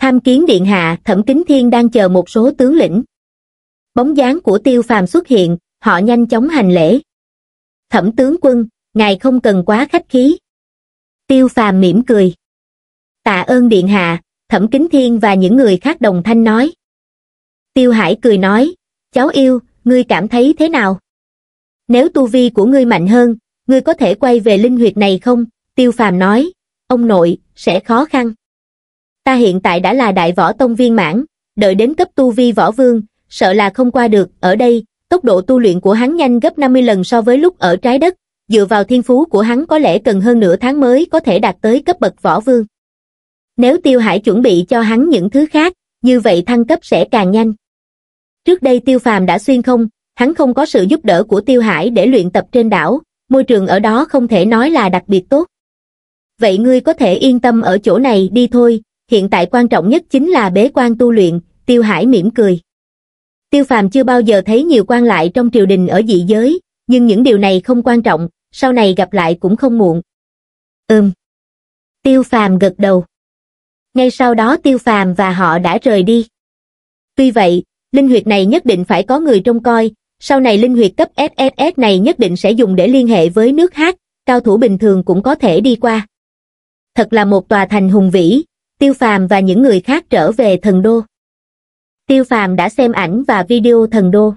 Tham kiến Điện Hạ, Thẩm Kính Thiên đang chờ một số tướng lĩnh. Bóng dáng của Tiêu Phàm xuất hiện, họ nhanh chóng hành lễ. Thẩm tướng quân, ngài không cần quá khách khí tiêu phàm mỉm cười tạ ơn điện hạ thẩm kính thiên và những người khác đồng thanh nói tiêu hải cười nói cháu yêu ngươi cảm thấy thế nào nếu tu vi của ngươi mạnh hơn ngươi có thể quay về linh huyệt này không tiêu phàm nói ông nội sẽ khó khăn ta hiện tại đã là đại võ tông viên mãn đợi đến cấp tu vi võ vương sợ là không qua được ở đây tốc độ tu luyện của hắn nhanh gấp 50 lần so với lúc ở trái đất dựa vào thiên phú của hắn có lẽ cần hơn nửa tháng mới có thể đạt tới cấp bậc võ vương. Nếu Tiêu Hải chuẩn bị cho hắn những thứ khác, như vậy thăng cấp sẽ càng nhanh. Trước đây Tiêu Phàm đã xuyên không, hắn không có sự giúp đỡ của Tiêu Hải để luyện tập trên đảo, môi trường ở đó không thể nói là đặc biệt tốt. Vậy ngươi có thể yên tâm ở chỗ này đi thôi, hiện tại quan trọng nhất chính là bế quan tu luyện, Tiêu Hải mỉm cười. Tiêu Phàm chưa bao giờ thấy nhiều quan lại trong triều đình ở dị giới, nhưng những điều này không quan trọng, sau này gặp lại cũng không muộn. Ừm. Tiêu phàm gật đầu. Ngay sau đó tiêu phàm và họ đã rời đi. Tuy vậy, linh huyệt này nhất định phải có người trông coi, sau này linh huyệt cấp SSS này nhất định sẽ dùng để liên hệ với nước hát, cao thủ bình thường cũng có thể đi qua. Thật là một tòa thành hùng vĩ, tiêu phàm và những người khác trở về thần đô. Tiêu phàm đã xem ảnh và video thần đô.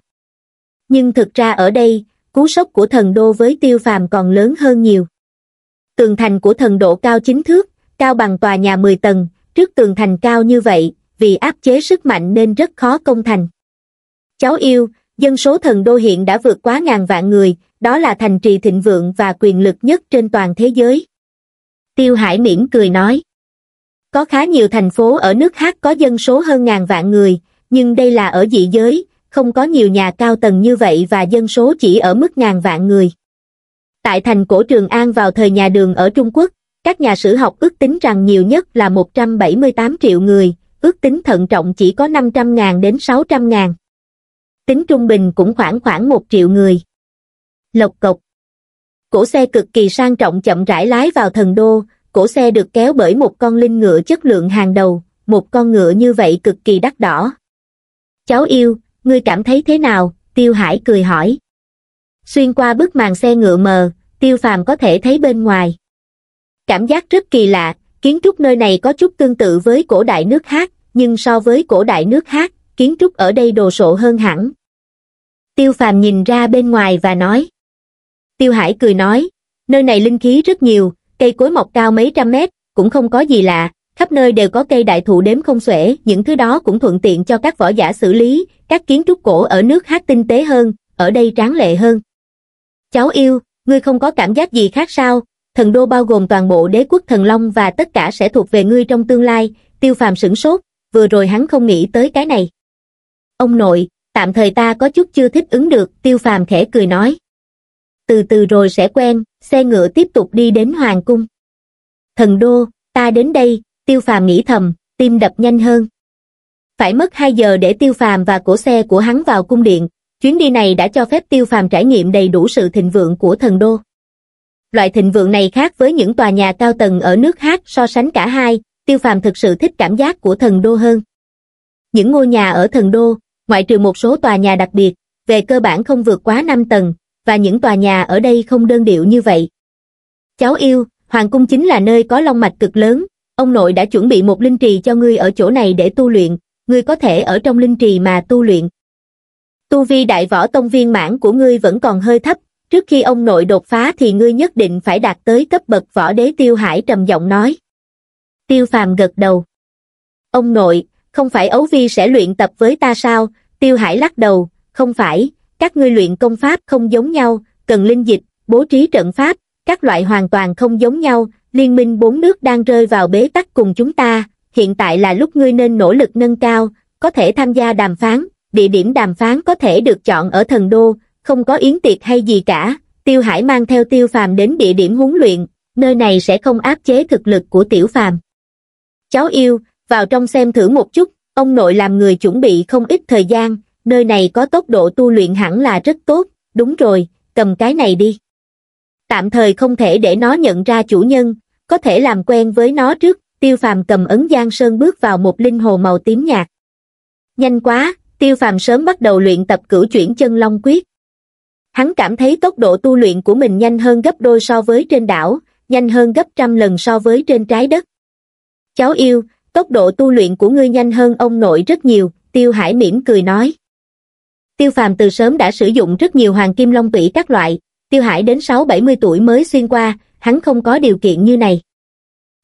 Nhưng thực ra ở đây, cú sốc của thần đô với tiêu phàm còn lớn hơn nhiều. Tường thành của thần độ cao chính thước, cao bằng tòa nhà 10 tầng, trước tường thành cao như vậy, vì áp chế sức mạnh nên rất khó công thành. Cháu yêu, dân số thần đô hiện đã vượt quá ngàn vạn người, đó là thành trì thịnh vượng và quyền lực nhất trên toàn thế giới. Tiêu Hải miễn cười nói. Có khá nhiều thành phố ở nước khác có dân số hơn ngàn vạn người, nhưng đây là ở dị giới, không có nhiều nhà cao tầng như vậy và dân số chỉ ở mức ngàn vạn người. Tại thành cổ Trường An vào thời nhà đường ở Trung Quốc, các nhà sử học ước tính rằng nhiều nhất là 178 triệu người, ước tính thận trọng chỉ có 500.000 đến 600.000. Tính trung bình cũng khoảng khoảng 1 triệu người. Lộc cộc Cổ xe cực kỳ sang trọng chậm rãi lái vào thần đô, cổ xe được kéo bởi một con linh ngựa chất lượng hàng đầu, một con ngựa như vậy cực kỳ đắt đỏ. Cháu yêu, ngươi cảm thấy thế nào tiêu hải cười hỏi xuyên qua bức màn xe ngựa mờ tiêu phàm có thể thấy bên ngoài cảm giác rất kỳ lạ kiến trúc nơi này có chút tương tự với cổ đại nước hát nhưng so với cổ đại nước hát kiến trúc ở đây đồ sộ hơn hẳn tiêu phàm nhìn ra bên ngoài và nói tiêu hải cười nói nơi này linh khí rất nhiều cây cối mọc cao mấy trăm mét cũng không có gì lạ khắp nơi đều có cây đại thụ đếm không xuể, những thứ đó cũng thuận tiện cho các võ giả xử lý, các kiến trúc cổ ở nước hát tinh tế hơn, ở đây tráng lệ hơn. Cháu yêu, ngươi không có cảm giác gì khác sao, thần đô bao gồm toàn bộ đế quốc thần long và tất cả sẽ thuộc về ngươi trong tương lai, tiêu phàm sửng sốt, vừa rồi hắn không nghĩ tới cái này. Ông nội, tạm thời ta có chút chưa thích ứng được, tiêu phàm khẽ cười nói. Từ từ rồi sẽ quen, xe ngựa tiếp tục đi đến Hoàng Cung. Thần đô, ta đến đây, tiêu phàm nghĩ thầm, tim đập nhanh hơn. Phải mất 2 giờ để tiêu phàm và cổ xe của hắn vào cung điện, chuyến đi này đã cho phép tiêu phàm trải nghiệm đầy đủ sự thịnh vượng của thần đô. Loại thịnh vượng này khác với những tòa nhà cao tầng ở nước khác so sánh cả hai, tiêu phàm thực sự thích cảm giác của thần đô hơn. Những ngôi nhà ở thần đô, ngoại trừ một số tòa nhà đặc biệt, về cơ bản không vượt quá 5 tầng, và những tòa nhà ở đây không đơn điệu như vậy. Cháu yêu, Hoàng Cung chính là nơi có long mạch cực lớn, ông nội đã chuẩn bị một linh trì cho ngươi ở chỗ này để tu luyện, ngươi có thể ở trong linh trì mà tu luyện. Tu vi đại võ tông viên mãn của ngươi vẫn còn hơi thấp, trước khi ông nội đột phá thì ngươi nhất định phải đạt tới cấp bậc võ đế tiêu hải trầm giọng nói. Tiêu phàm gật đầu. Ông nội, không phải ấu vi sẽ luyện tập với ta sao, tiêu hải lắc đầu, không phải, các ngươi luyện công pháp không giống nhau, cần linh dịch, bố trí trận pháp, các loại hoàn toàn không giống nhau, liên minh bốn nước đang rơi vào bế tắc cùng chúng ta, hiện tại là lúc ngươi nên nỗ lực nâng cao, có thể tham gia đàm phán, địa điểm đàm phán có thể được chọn ở thần đô, không có yến tiệc hay gì cả, tiêu hải mang theo tiêu phàm đến địa điểm huấn luyện, nơi này sẽ không áp chế thực lực của tiểu phàm. Cháu yêu, vào trong xem thử một chút, ông nội làm người chuẩn bị không ít thời gian, nơi này có tốc độ tu luyện hẳn là rất tốt, đúng rồi, cầm cái này đi tạm thời không thể để nó nhận ra chủ nhân, có thể làm quen với nó trước, tiêu phàm cầm ấn giang sơn bước vào một linh hồ màu tím nhạt. Nhanh quá, tiêu phàm sớm bắt đầu luyện tập cửu chuyển chân long quyết. Hắn cảm thấy tốc độ tu luyện của mình nhanh hơn gấp đôi so với trên đảo, nhanh hơn gấp trăm lần so với trên trái đất. Cháu yêu, tốc độ tu luyện của ngươi nhanh hơn ông nội rất nhiều, tiêu hải mỉm cười nói. Tiêu phàm từ sớm đã sử dụng rất nhiều hoàng kim long tủy các loại, Tiêu Hải đến 6-70 tuổi mới xuyên qua, hắn không có điều kiện như này.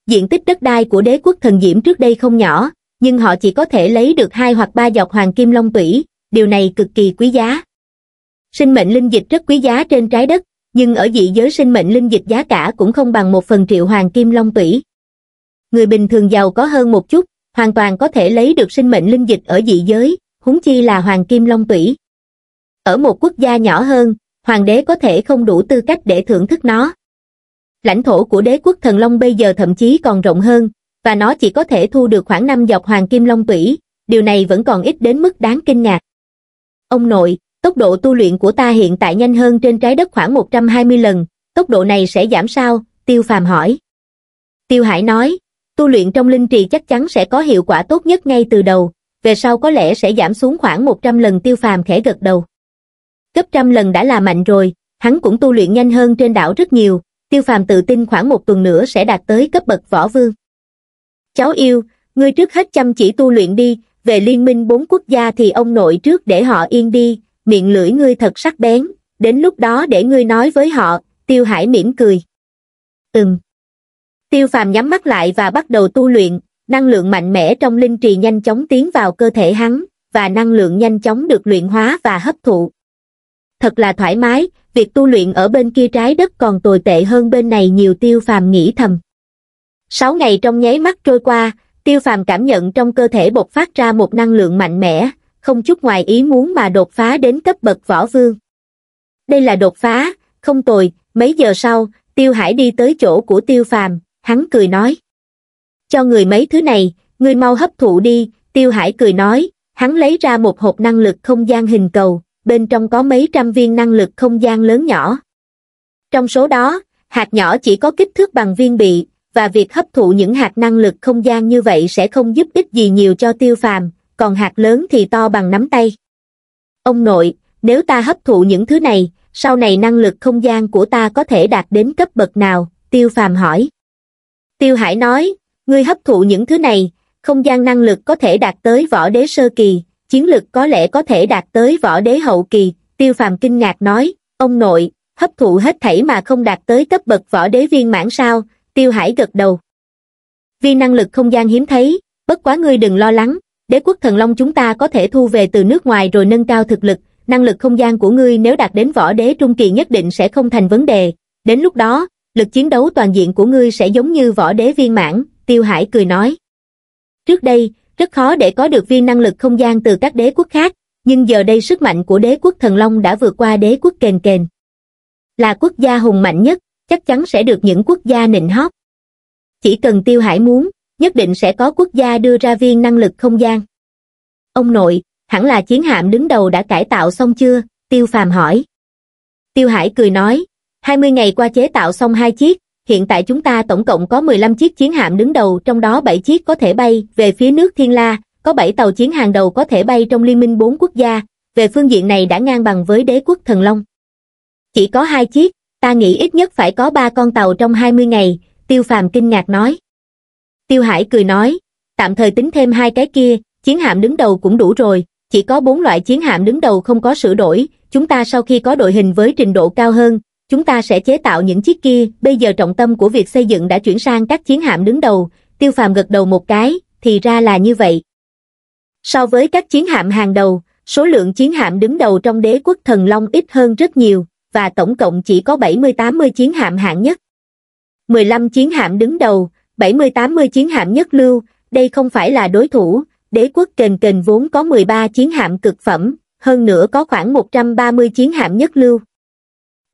Diện tích đất đai của đế quốc thần diễm trước đây không nhỏ, nhưng họ chỉ có thể lấy được hai hoặc ba giọt hoàng kim long tủy, điều này cực kỳ quý giá. Sinh mệnh linh dịch rất quý giá trên trái đất, nhưng ở dị giới sinh mệnh linh dịch giá cả cũng không bằng một phần triệu hoàng kim long tủy. Người bình thường giàu có hơn một chút, hoàn toàn có thể lấy được sinh mệnh linh dịch ở dị giới, huống chi là hoàng kim long tủy. Ở một quốc gia nhỏ hơn, hoàng đế có thể không đủ tư cách để thưởng thức nó. Lãnh thổ của đế quốc thần long bây giờ thậm chí còn rộng hơn, và nó chỉ có thể thu được khoảng năm dọc hoàng kim long tủy, điều này vẫn còn ít đến mức đáng kinh ngạc. Ông nội, tốc độ tu luyện của ta hiện tại nhanh hơn trên trái đất khoảng 120 lần, tốc độ này sẽ giảm sao? Tiêu Phàm hỏi. Tiêu Hải nói, tu luyện trong linh trì chắc chắn sẽ có hiệu quả tốt nhất ngay từ đầu, về sau có lẽ sẽ giảm xuống khoảng 100 lần Tiêu Phàm khẽ gật đầu gấp trăm lần đã là mạnh rồi, hắn cũng tu luyện nhanh hơn trên đảo rất nhiều, tiêu phàm tự tin khoảng một tuần nữa sẽ đạt tới cấp bậc võ vương. Cháu yêu, ngươi trước hết chăm chỉ tu luyện đi, về liên minh bốn quốc gia thì ông nội trước để họ yên đi, miệng lưỡi ngươi thật sắc bén, đến lúc đó để ngươi nói với họ, tiêu hải mỉm cười. Ừm. Tiêu phàm nhắm mắt lại và bắt đầu tu luyện, năng lượng mạnh mẽ trong linh trì nhanh chóng tiến vào cơ thể hắn, và năng lượng nhanh chóng được luyện hóa và hấp thụ thật là thoải mái việc tu luyện ở bên kia trái đất còn tồi tệ hơn bên này nhiều tiêu phàm nghĩ thầm sáu ngày trong nháy mắt trôi qua tiêu phàm cảm nhận trong cơ thể bộc phát ra một năng lượng mạnh mẽ không chút ngoài ý muốn mà đột phá đến cấp bậc võ vương đây là đột phá không tồi mấy giờ sau tiêu hải đi tới chỗ của tiêu phàm hắn cười nói cho người mấy thứ này người mau hấp thụ đi tiêu hải cười nói hắn lấy ra một hộp năng lực không gian hình cầu bên trong có mấy trăm viên năng lực không gian lớn nhỏ. Trong số đó, hạt nhỏ chỉ có kích thước bằng viên bị, và việc hấp thụ những hạt năng lực không gian như vậy sẽ không giúp ích gì nhiều cho tiêu phàm, còn hạt lớn thì to bằng nắm tay. Ông nội, nếu ta hấp thụ những thứ này, sau này năng lực không gian của ta có thể đạt đến cấp bậc nào, tiêu phàm hỏi. Tiêu hải nói, ngươi hấp thụ những thứ này, không gian năng lực có thể đạt tới võ đế sơ kỳ, chiến lực có lẽ có thể đạt tới võ đế hậu kỳ, tiêu phàm kinh ngạc nói, ông nội, hấp thụ hết thảy mà không đạt tới cấp bậc võ đế viên mãn sao, tiêu hải gật đầu. Vì năng lực không gian hiếm thấy, bất quá ngươi đừng lo lắng, đế quốc thần long chúng ta có thể thu về từ nước ngoài rồi nâng cao thực lực, năng lực không gian của ngươi nếu đạt đến võ đế trung kỳ nhất định sẽ không thành vấn đề, đến lúc đó, lực chiến đấu toàn diện của ngươi sẽ giống như võ đế viên mãn, tiêu hải cười nói. Trước đây, rất khó để có được viên năng lực không gian từ các đế quốc khác, nhưng giờ đây sức mạnh của đế quốc thần long đã vượt qua đế quốc kền kền. Là quốc gia hùng mạnh nhất, chắc chắn sẽ được những quốc gia nịnh hót. Chỉ cần tiêu hải muốn, nhất định sẽ có quốc gia đưa ra viên năng lực không gian. Ông nội, hẳn là chiến hạm đứng đầu đã cải tạo xong chưa? Tiêu phàm hỏi. Tiêu hải cười nói, 20 ngày qua chế tạo xong hai chiếc, hiện tại chúng ta tổng cộng có 15 chiếc chiến hạm đứng đầu, trong đó 7 chiếc có thể bay về phía nước Thiên La, có 7 tàu chiến hàng đầu có thể bay trong liên minh 4 quốc gia, về phương diện này đã ngang bằng với đế quốc Thần Long. Chỉ có 2 chiếc, ta nghĩ ít nhất phải có 3 con tàu trong 20 ngày, Tiêu Phàm kinh ngạc nói. Tiêu Hải cười nói, tạm thời tính thêm hai cái kia, chiến hạm đứng đầu cũng đủ rồi, chỉ có bốn loại chiến hạm đứng đầu không có sửa đổi, chúng ta sau khi có đội hình với trình độ cao hơn, Chúng ta sẽ chế tạo những chiếc kia, bây giờ trọng tâm của việc xây dựng đã chuyển sang các chiến hạm đứng đầu, tiêu phàm gật đầu một cái, thì ra là như vậy. So với các chiến hạm hàng đầu, số lượng chiến hạm đứng đầu trong đế quốc thần long ít hơn rất nhiều, và tổng cộng chỉ có 70-80 chiến hạm hạng nhất. 15 chiến hạm đứng đầu, 70-80 chiến hạm nhất lưu, đây không phải là đối thủ, đế quốc kền kền vốn có 13 chiến hạm cực phẩm, hơn nữa có khoảng 130 chiến hạm nhất lưu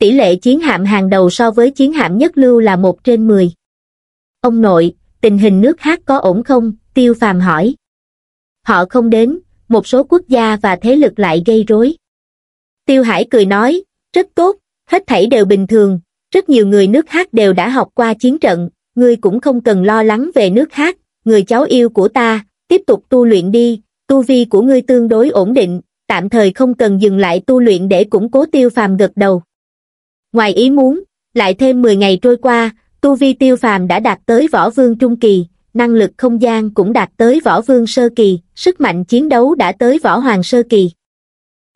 tỷ lệ chiến hạm hàng đầu so với chiến hạm nhất lưu là một trên mười. Ông nội, tình hình nước Hát có ổn không? Tiêu Phàm hỏi. Họ không đến, một số quốc gia và thế lực lại gây rối. Tiêu Hải cười nói, rất tốt, hết thảy đều bình thường, rất nhiều người nước Hát đều đã học qua chiến trận, ngươi cũng không cần lo lắng về nước Hát, người cháu yêu của ta, tiếp tục tu luyện đi, tu vi của ngươi tương đối ổn định, tạm thời không cần dừng lại tu luyện để củng cố Tiêu Phàm gật đầu. Ngoài ý muốn, lại thêm 10 ngày trôi qua, tu vi tiêu phàm đã đạt tới võ vương trung kỳ, năng lực không gian cũng đạt tới võ vương sơ kỳ, sức mạnh chiến đấu đã tới võ hoàng sơ kỳ.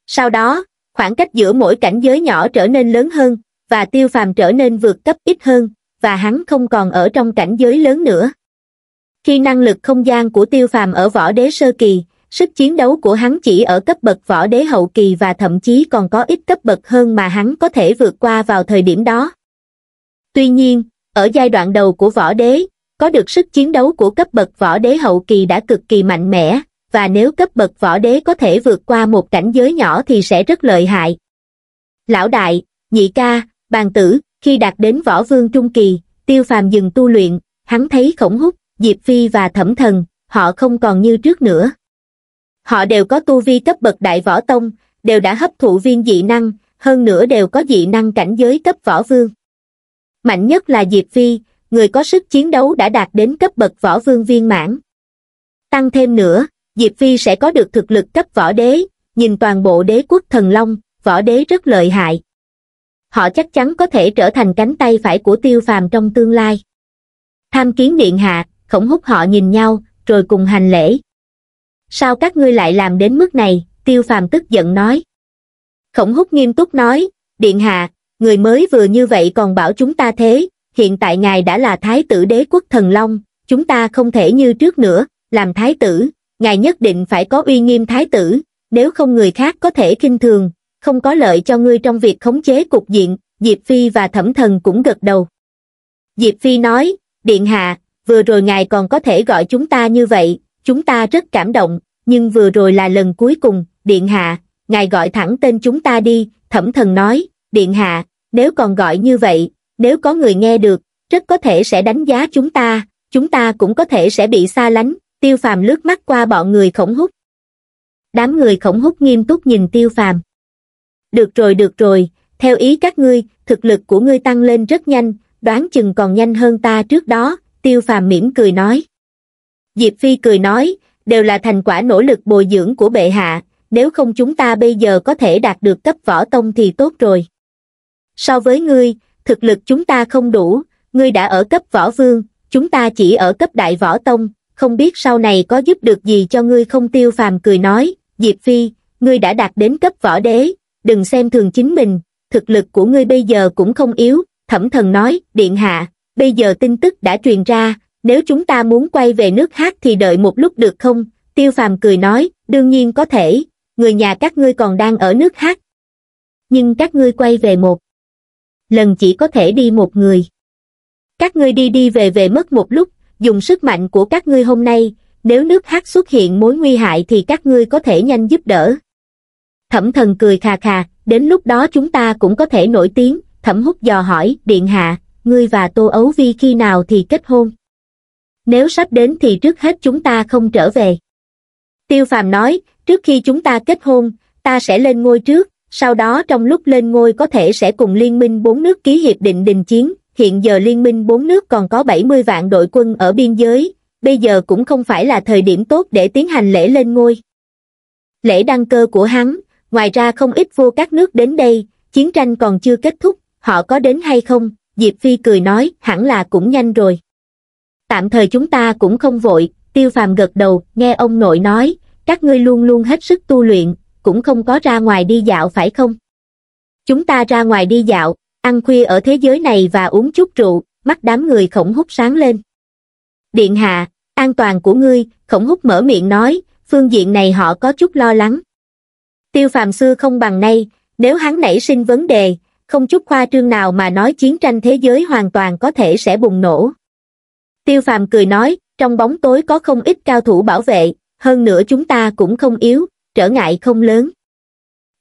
Sau đó, khoảng cách giữa mỗi cảnh giới nhỏ trở nên lớn hơn, và tiêu phàm trở nên vượt cấp ít hơn, và hắn không còn ở trong cảnh giới lớn nữa. Khi năng lực không gian của tiêu phàm ở võ đế sơ kỳ, sức chiến đấu của hắn chỉ ở cấp bậc võ đế hậu kỳ và thậm chí còn có ít cấp bậc hơn mà hắn có thể vượt qua vào thời điểm đó. Tuy nhiên, ở giai đoạn đầu của võ đế, có được sức chiến đấu của cấp bậc võ đế hậu kỳ đã cực kỳ mạnh mẽ, và nếu cấp bậc võ đế có thể vượt qua một cảnh giới nhỏ thì sẽ rất lợi hại. Lão đại, nhị ca, bàn tử, khi đạt đến võ vương trung kỳ, tiêu phàm dừng tu luyện, hắn thấy khổng húc, diệp phi và thẩm thần, họ không còn như trước nữa họ đều có tu vi cấp bậc đại võ tông, đều đã hấp thụ viên dị năng, hơn nữa đều có dị năng cảnh giới cấp võ vương. Mạnh nhất là Diệp Phi, người có sức chiến đấu đã đạt đến cấp bậc võ vương viên mãn. Tăng thêm nữa, Diệp Phi sẽ có được thực lực cấp võ đế, nhìn toàn bộ đế quốc thần long, võ đế rất lợi hại. Họ chắc chắn có thể trở thành cánh tay phải của tiêu phàm trong tương lai. Tham kiến điện hạ, khổng hút họ nhìn nhau, rồi cùng hành lễ sao các ngươi lại làm đến mức này tiêu phàm tức giận nói khổng húc nghiêm túc nói điện hạ người mới vừa như vậy còn bảo chúng ta thế hiện tại ngài đã là thái tử đế quốc thần long chúng ta không thể như trước nữa làm thái tử ngài nhất định phải có uy nghiêm thái tử nếu không người khác có thể kinh thường không có lợi cho ngươi trong việc khống chế cục diện diệp phi và thẩm thần cũng gật đầu diệp phi nói điện hạ vừa rồi ngài còn có thể gọi chúng ta như vậy chúng ta rất cảm động, nhưng vừa rồi là lần cuối cùng, Điện Hạ, ngài gọi thẳng tên chúng ta đi, thẩm thần nói, Điện Hạ, nếu còn gọi như vậy, nếu có người nghe được, rất có thể sẽ đánh giá chúng ta, chúng ta cũng có thể sẽ bị xa lánh, tiêu phàm lướt mắt qua bọn người khổng hút. Đám người khổng hút nghiêm túc nhìn tiêu phàm. Được rồi được rồi, theo ý các ngươi, thực lực của ngươi tăng lên rất nhanh, đoán chừng còn nhanh hơn ta trước đó, tiêu phàm mỉm cười nói diệp phi cười nói đều là thành quả nỗ lực bồi dưỡng của bệ hạ nếu không chúng ta bây giờ có thể đạt được cấp võ tông thì tốt rồi so với ngươi thực lực chúng ta không đủ ngươi đã ở cấp võ vương chúng ta chỉ ở cấp đại võ tông không biết sau này có giúp được gì cho ngươi không tiêu phàm cười nói diệp phi ngươi đã đạt đến cấp võ đế đừng xem thường chính mình thực lực của ngươi bây giờ cũng không yếu thẩm thần nói điện hạ bây giờ tin tức đã truyền ra nếu chúng ta muốn quay về nước hát thì đợi một lúc được không? Tiêu phàm cười nói, đương nhiên có thể, người nhà các ngươi còn đang ở nước hát. Nhưng các ngươi quay về một lần chỉ có thể đi một người. Các ngươi đi đi về về mất một lúc, dùng sức mạnh của các ngươi hôm nay, nếu nước hát xuất hiện mối nguy hại thì các ngươi có thể nhanh giúp đỡ. Thẩm thần cười khà khà, đến lúc đó chúng ta cũng có thể nổi tiếng, thẩm hút dò hỏi, điện hạ, ngươi và tô ấu vi khi nào thì kết hôn nếu sắp đến thì trước hết chúng ta không trở về. Tiêu Phàm nói, trước khi chúng ta kết hôn, ta sẽ lên ngôi trước, sau đó trong lúc lên ngôi có thể sẽ cùng liên minh bốn nước ký hiệp định đình chiến, hiện giờ liên minh bốn nước còn có 70 vạn đội quân ở biên giới, bây giờ cũng không phải là thời điểm tốt để tiến hành lễ lên ngôi. Lễ đăng cơ của hắn, ngoài ra không ít vô các nước đến đây, chiến tranh còn chưa kết thúc, họ có đến hay không? Diệp Phi cười nói, hẳn là cũng nhanh rồi tạm thời chúng ta cũng không vội tiêu phàm gật đầu nghe ông nội nói các ngươi luôn luôn hết sức tu luyện cũng không có ra ngoài đi dạo phải không chúng ta ra ngoài đi dạo ăn khuya ở thế giới này và uống chút rượu mắt đám người khổng hút sáng lên điện hạ an toàn của ngươi khổng hút mở miệng nói phương diện này họ có chút lo lắng tiêu phàm xưa không bằng nay nếu hắn nảy sinh vấn đề không chút khoa trương nào mà nói chiến tranh thế giới hoàn toàn có thể sẽ bùng nổ Tiêu phàm cười nói, trong bóng tối có không ít cao thủ bảo vệ, hơn nữa chúng ta cũng không yếu, trở ngại không lớn.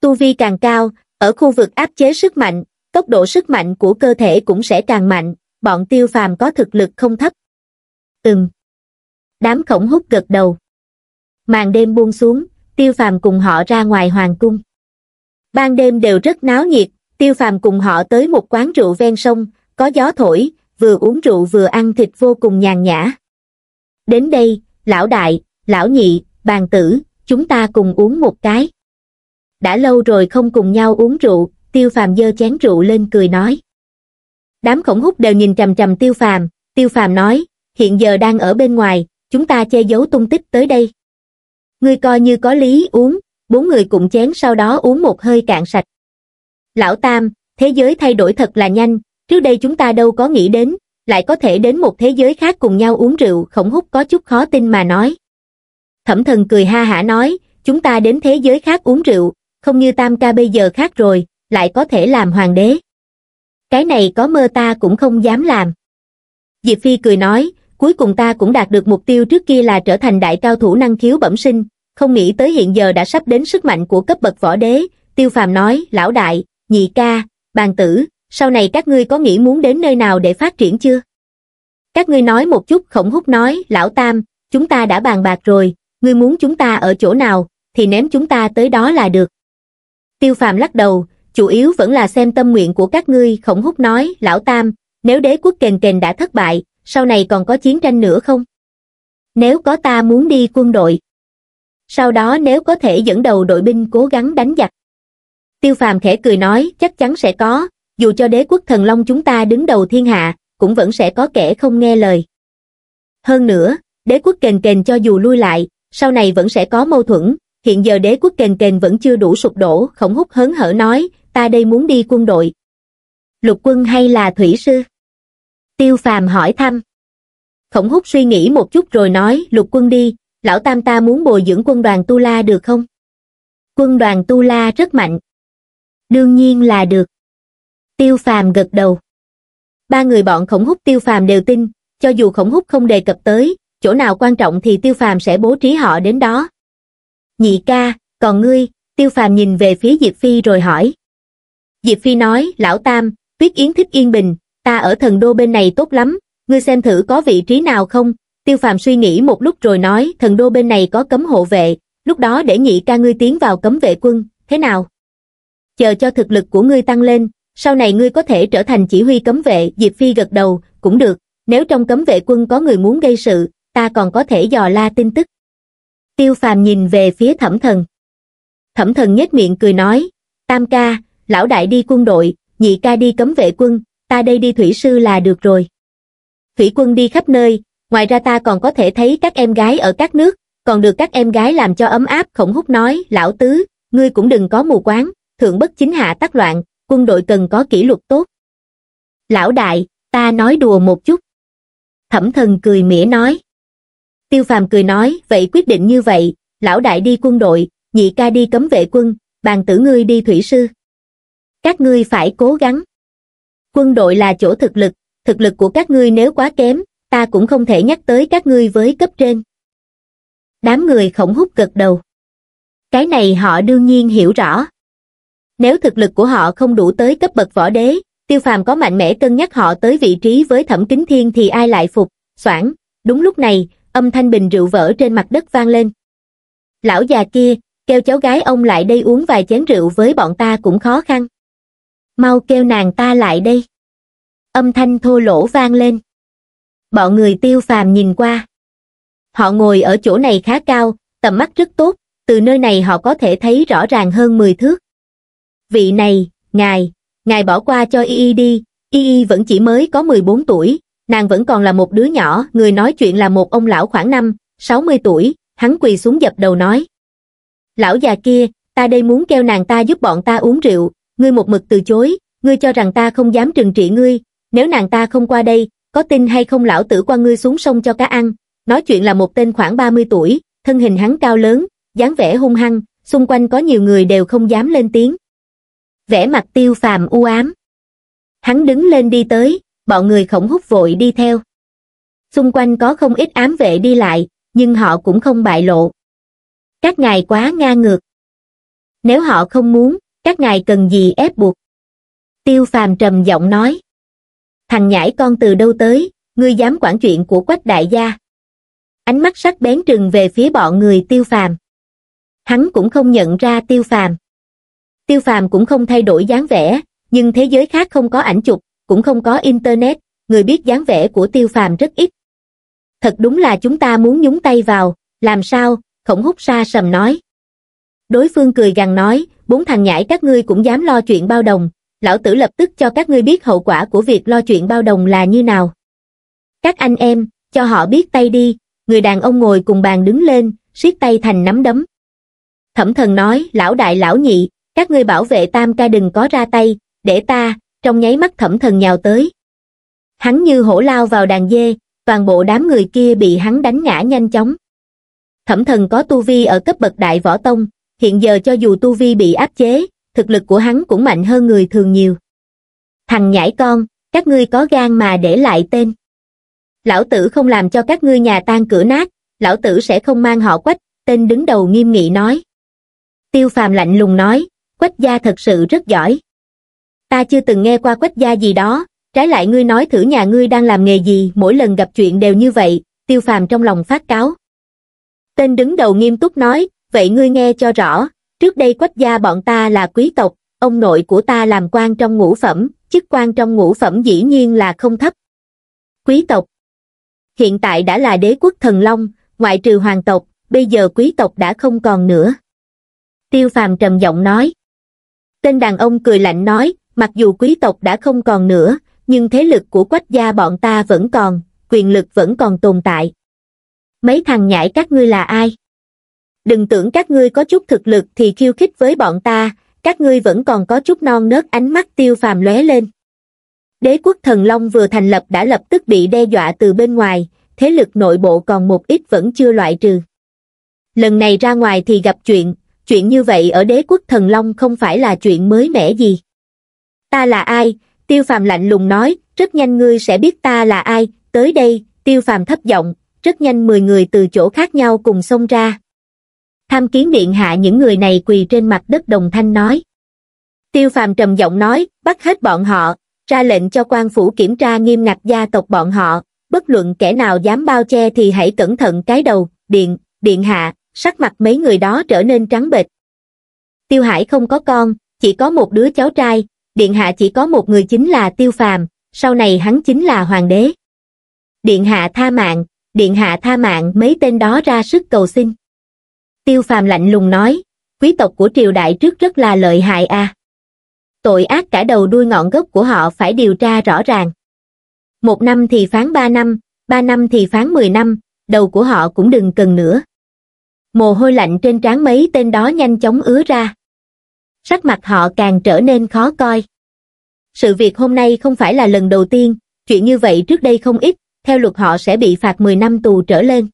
Tu vi càng cao, ở khu vực áp chế sức mạnh, tốc độ sức mạnh của cơ thể cũng sẽ càng mạnh, bọn tiêu phàm có thực lực không thấp. Ừm. Đám khổng hút gật đầu. Màn đêm buông xuống, tiêu phàm cùng họ ra ngoài hoàng cung. Ban đêm đều rất náo nhiệt, tiêu phàm cùng họ tới một quán rượu ven sông, có gió thổi, vừa uống rượu vừa ăn thịt vô cùng nhàn nhã. Đến đây, lão đại, lão nhị, bàn tử, chúng ta cùng uống một cái. Đã lâu rồi không cùng nhau uống rượu, tiêu phàm dơ chén rượu lên cười nói. Đám khổng hút đều nhìn trầm trầm tiêu phàm, tiêu phàm nói, hiện giờ đang ở bên ngoài, chúng ta che giấu tung tích tới đây. Ngươi coi như có lý uống, bốn người cùng chén sau đó uống một hơi cạn sạch. Lão Tam, thế giới thay đổi thật là nhanh, Trước đây chúng ta đâu có nghĩ đến, lại có thể đến một thế giới khác cùng nhau uống rượu, khổng hút có chút khó tin mà nói. Thẩm thần cười ha hả nói, chúng ta đến thế giới khác uống rượu, không như tam ca bây giờ khác rồi, lại có thể làm hoàng đế. Cái này có mơ ta cũng không dám làm. Diệp Phi cười nói, cuối cùng ta cũng đạt được mục tiêu trước kia là trở thành đại cao thủ năng khiếu bẩm sinh, không nghĩ tới hiện giờ đã sắp đến sức mạnh của cấp bậc võ đế, tiêu phàm nói, lão đại, nhị ca, bàn tử, sau này các ngươi có nghĩ muốn đến nơi nào để phát triển chưa? Các ngươi nói một chút khổng hút nói, lão tam, chúng ta đã bàn bạc rồi, ngươi muốn chúng ta ở chỗ nào, thì ném chúng ta tới đó là được. Tiêu phàm lắc đầu, chủ yếu vẫn là xem tâm nguyện của các ngươi khổng hút nói, lão tam, nếu đế quốc kền kền đã thất bại, sau này còn có chiến tranh nữa không? Nếu có ta muốn đi quân đội. Sau đó nếu có thể dẫn đầu đội binh cố gắng đánh giặc. Tiêu phàm khẽ cười nói, chắc chắn sẽ có, dù cho đế quốc thần long chúng ta đứng đầu thiên hạ, cũng vẫn sẽ có kẻ không nghe lời. Hơn nữa, đế quốc kền kền cho dù lui lại, sau này vẫn sẽ có mâu thuẫn, hiện giờ đế quốc kền kền vẫn chưa đủ sụp đổ, khổng hút hớn hở nói, ta đây muốn đi quân đội. Lục quân hay là thủy sư? Tiêu phàm hỏi thăm. Khổng hút suy nghĩ một chút rồi nói, lục quân đi, lão tam ta muốn bồi dưỡng quân đoàn Tu La được không? Quân đoàn Tu La rất mạnh. Đương nhiên là được. Tiêu Phàm gật đầu. Ba người bọn khổng hút Tiêu Phàm đều tin, cho dù khổng hút không đề cập tới, chỗ nào quan trọng thì Tiêu Phàm sẽ bố trí họ đến đó. Nhị ca, còn ngươi, Tiêu Phàm nhìn về phía Diệp Phi rồi hỏi. Diệp Phi nói, lão Tam, Tuyết Yến thích yên bình, ta ở thần đô bên này tốt lắm, ngươi xem thử có vị trí nào không? Tiêu Phàm suy nghĩ một lúc rồi nói, thần đô bên này có cấm hộ vệ, lúc đó để nhị ca ngươi tiến vào cấm vệ quân, thế nào? Chờ cho thực lực của ngươi tăng lên, sau này ngươi có thể trở thành chỉ huy cấm vệ, Diệp Phi gật đầu, cũng được, nếu trong cấm vệ quân có người muốn gây sự, ta còn có thể dò la tin tức. Tiêu phàm nhìn về phía thẩm thần. Thẩm thần nhếch miệng cười nói, tam ca, lão đại đi quân đội, nhị ca đi cấm vệ quân, ta đây đi thủy sư là được rồi. Thủy quân đi khắp nơi, ngoài ra ta còn có thể thấy các em gái ở các nước, còn được các em gái làm cho ấm áp khổng hút nói, lão tứ, ngươi cũng đừng có mù quáng, thượng bất chính hạ tắc loạn, quân đội cần có kỷ luật tốt. Lão đại, ta nói đùa một chút. Thẩm thần cười mỉa nói. Tiêu phàm cười nói, vậy quyết định như vậy, lão đại đi quân đội, nhị ca đi cấm vệ quân, bàn tử ngươi đi thủy sư. Các ngươi phải cố gắng. Quân đội là chỗ thực lực, thực lực của các ngươi nếu quá kém, ta cũng không thể nhắc tới các ngươi với cấp trên. Đám người khổng hút gật đầu. Cái này họ đương nhiên hiểu rõ nếu thực lực của họ không đủ tới cấp bậc võ đế tiêu phàm có mạnh mẽ cân nhắc họ tới vị trí với thẩm kính thiên thì ai lại phục soạn? đúng lúc này âm thanh bình rượu vỡ trên mặt đất vang lên lão già kia kêu cháu gái ông lại đây uống vài chén rượu với bọn ta cũng khó khăn mau kêu nàng ta lại đây âm thanh thô lỗ vang lên bọn người tiêu phàm nhìn qua họ ngồi ở chỗ này khá cao tầm mắt rất tốt từ nơi này họ có thể thấy rõ ràng hơn 10 thước vị này, ngài, ngài bỏ qua cho y y đi, y y vẫn chỉ mới có 14 tuổi, nàng vẫn còn là một đứa nhỏ, người nói chuyện là một ông lão khoảng năm, 60 tuổi, hắn quỳ xuống dập đầu nói. Lão già kia, ta đây muốn kêu nàng ta giúp bọn ta uống rượu, ngươi một mực từ chối, ngươi cho rằng ta không dám trừng trị ngươi, nếu nàng ta không qua đây, có tin hay không lão tử qua ngươi xuống sông cho cá ăn. Nói chuyện là một tên khoảng 30 tuổi, thân hình hắn cao lớn, dáng vẻ hung hăng, xung quanh có nhiều người đều không dám lên tiếng, vẻ mặt tiêu phàm u ám hắn đứng lên đi tới bọn người khổng hút vội đi theo xung quanh có không ít ám vệ đi lại nhưng họ cũng không bại lộ các ngài quá nga ngược nếu họ không muốn các ngài cần gì ép buộc tiêu phàm trầm giọng nói thằng nhãi con từ đâu tới ngươi dám quản chuyện của quách đại gia ánh mắt sắc bén trừng về phía bọn người tiêu phàm hắn cũng không nhận ra tiêu phàm Tiêu Phàm cũng không thay đổi dáng vẻ, nhưng thế giới khác không có ảnh chụp, cũng không có internet, người biết dáng vẻ của Tiêu Phàm rất ít. Thật đúng là chúng ta muốn nhúng tay vào, làm sao? Khổng Húc Sa sầm nói. Đối phương cười gằn nói, bốn thằng nhãi các ngươi cũng dám lo chuyện bao đồng, lão tử lập tức cho các ngươi biết hậu quả của việc lo chuyện bao đồng là như nào. Các anh em, cho họ biết tay đi, người đàn ông ngồi cùng bàn đứng lên, siết tay thành nắm đấm. Thẩm thần nói, lão đại lão nhị, các ngươi bảo vệ tam ca đừng có ra tay để ta trong nháy mắt thẩm thần nhào tới hắn như hổ lao vào đàn dê toàn bộ đám người kia bị hắn đánh ngã nhanh chóng thẩm thần có tu vi ở cấp bậc đại võ tông hiện giờ cho dù tu vi bị áp chế thực lực của hắn cũng mạnh hơn người thường nhiều thằng nhãi con các ngươi có gan mà để lại tên lão tử không làm cho các ngươi nhà tan cửa nát lão tử sẽ không mang họ quách tên đứng đầu nghiêm nghị nói tiêu phàm lạnh lùng nói quách gia thật sự rất giỏi ta chưa từng nghe qua quách gia gì đó trái lại ngươi nói thử nhà ngươi đang làm nghề gì mỗi lần gặp chuyện đều như vậy tiêu phàm trong lòng phát cáo tên đứng đầu nghiêm túc nói vậy ngươi nghe cho rõ trước đây quách gia bọn ta là quý tộc ông nội của ta làm quan trong ngũ phẩm chức quan trong ngũ phẩm dĩ nhiên là không thấp quý tộc hiện tại đã là đế quốc thần long ngoại trừ hoàng tộc bây giờ quý tộc đã không còn nữa tiêu phàm trầm giọng nói tên đàn ông cười lạnh nói mặc dù quý tộc đã không còn nữa nhưng thế lực của quách gia bọn ta vẫn còn quyền lực vẫn còn tồn tại mấy thằng nhãi các ngươi là ai đừng tưởng các ngươi có chút thực lực thì khiêu khích với bọn ta các ngươi vẫn còn có chút non nớt ánh mắt tiêu phàm lóe lên đế quốc thần long vừa thành lập đã lập tức bị đe dọa từ bên ngoài thế lực nội bộ còn một ít vẫn chưa loại trừ lần này ra ngoài thì gặp chuyện chuyện như vậy ở đế quốc thần long không phải là chuyện mới mẻ gì. Ta là ai? Tiêu phàm lạnh lùng nói, rất nhanh ngươi sẽ biết ta là ai, tới đây, tiêu phàm thấp giọng, rất nhanh 10 người từ chỗ khác nhau cùng xông ra. Tham kiến điện hạ những người này quỳ trên mặt đất đồng thanh nói. Tiêu phàm trầm giọng nói, bắt hết bọn họ, ra lệnh cho quan phủ kiểm tra nghiêm ngặt gia tộc bọn họ, bất luận kẻ nào dám bao che thì hãy cẩn thận cái đầu, điện, điện hạ, sắc mặt mấy người đó trở nên trắng bệch. Tiêu Hải không có con, chỉ có một đứa cháu trai, Điện Hạ chỉ có một người chính là Tiêu Phàm, sau này hắn chính là Hoàng đế. Điện Hạ tha mạng, Điện Hạ tha mạng mấy tên đó ra sức cầu xin. Tiêu Phàm lạnh lùng nói, quý tộc của triều đại trước rất là lợi hại a. À. Tội ác cả đầu đuôi ngọn gốc của họ phải điều tra rõ ràng. Một năm thì phán ba năm, ba năm thì phán mười năm, đầu của họ cũng đừng cần nữa mồ hôi lạnh trên trán mấy tên đó nhanh chóng ứa ra sắc mặt họ càng trở nên khó coi sự việc hôm nay không phải là lần đầu tiên chuyện như vậy trước đây không ít theo luật họ sẽ bị phạt 10 năm tù trở lên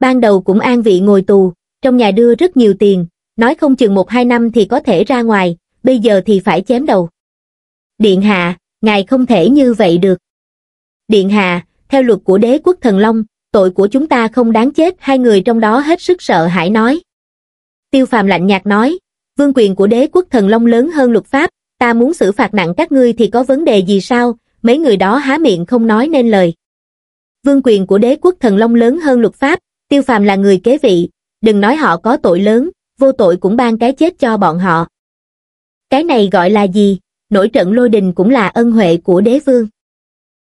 ban đầu cũng an vị ngồi tù trong nhà đưa rất nhiều tiền nói không chừng một hai năm thì có thể ra ngoài bây giờ thì phải chém đầu điện hạ ngài không thể như vậy được điện hạ theo luật của đế quốc thần long tội của chúng ta không đáng chết hai người trong đó hết sức sợ hãi nói tiêu phàm lạnh nhạt nói vương quyền của đế quốc thần long lớn hơn luật pháp ta muốn xử phạt nặng các ngươi thì có vấn đề gì sao mấy người đó há miệng không nói nên lời vương quyền của đế quốc thần long lớn hơn luật pháp tiêu phàm là người kế vị đừng nói họ có tội lớn vô tội cũng ban cái chết cho bọn họ cái này gọi là gì nổi trận lôi đình cũng là ân huệ của đế vương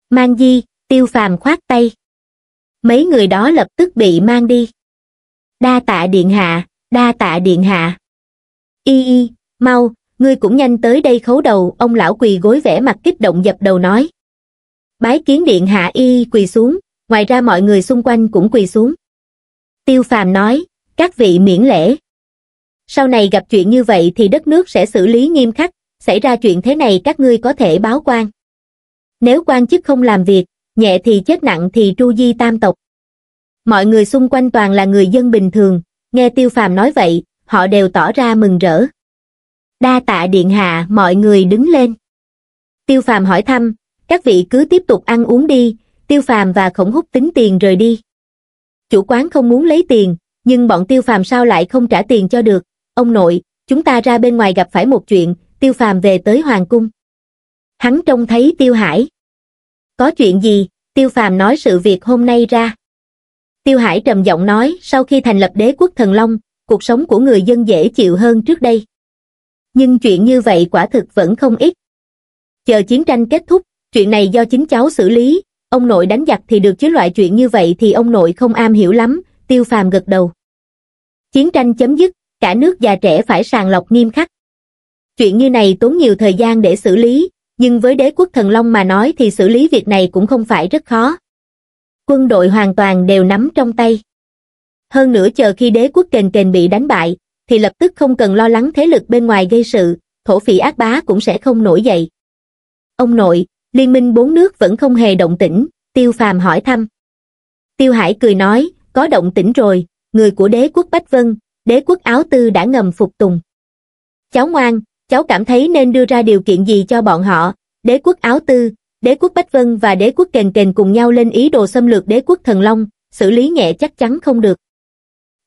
mang di tiêu phàm khoát tay mấy người đó lập tức bị mang đi đa tạ điện hạ đa tạ điện hạ y y mau ngươi cũng nhanh tới đây khấu đầu ông lão quỳ gối vẻ mặt kích động dập đầu nói bái kiến điện hạ y quỳ xuống ngoài ra mọi người xung quanh cũng quỳ xuống tiêu phàm nói các vị miễn lễ sau này gặp chuyện như vậy thì đất nước sẽ xử lý nghiêm khắc xảy ra chuyện thế này các ngươi có thể báo quan nếu quan chức không làm việc nhẹ thì chết nặng thì tru di tam tộc. Mọi người xung quanh toàn là người dân bình thường, nghe tiêu phàm nói vậy, họ đều tỏ ra mừng rỡ. Đa tạ điện hạ mọi người đứng lên. Tiêu phàm hỏi thăm, các vị cứ tiếp tục ăn uống đi, tiêu phàm và khổng hút tính tiền rời đi. Chủ quán không muốn lấy tiền, nhưng bọn tiêu phàm sao lại không trả tiền cho được. Ông nội, chúng ta ra bên ngoài gặp phải một chuyện, tiêu phàm về tới hoàng cung. Hắn trông thấy tiêu hải. Có chuyện gì? Tiêu Phàm nói sự việc hôm nay ra. Tiêu Hải trầm giọng nói, sau khi thành lập đế quốc thần long, cuộc sống của người dân dễ chịu hơn trước đây. Nhưng chuyện như vậy quả thực vẫn không ít. Chờ chiến tranh kết thúc, chuyện này do chính cháu xử lý, ông nội đánh giặc thì được chứ loại chuyện như vậy thì ông nội không am hiểu lắm, Tiêu Phàm gật đầu. Chiến tranh chấm dứt, cả nước già trẻ phải sàng lọc nghiêm khắc. Chuyện như này tốn nhiều thời gian để xử lý, nhưng với đế quốc thần long mà nói thì xử lý việc này cũng không phải rất khó. Quân đội hoàn toàn đều nắm trong tay. Hơn nữa chờ khi đế quốc kền kền bị đánh bại, thì lập tức không cần lo lắng thế lực bên ngoài gây sự, thổ phỉ ác bá cũng sẽ không nổi dậy. Ông nội, liên minh bốn nước vẫn không hề động tĩnh, tiêu phàm hỏi thăm. Tiêu Hải cười nói, có động tĩnh rồi, người của đế quốc Bách Vân, đế quốc Áo Tư đã ngầm phục tùng. Cháu ngoan, cháu cảm thấy nên đưa ra điều kiện gì cho bọn họ, đế quốc Áo Tư, đế quốc Bách Vân và đế quốc Kền Kền cùng nhau lên ý đồ xâm lược đế quốc Thần Long, xử lý nhẹ chắc chắn không được.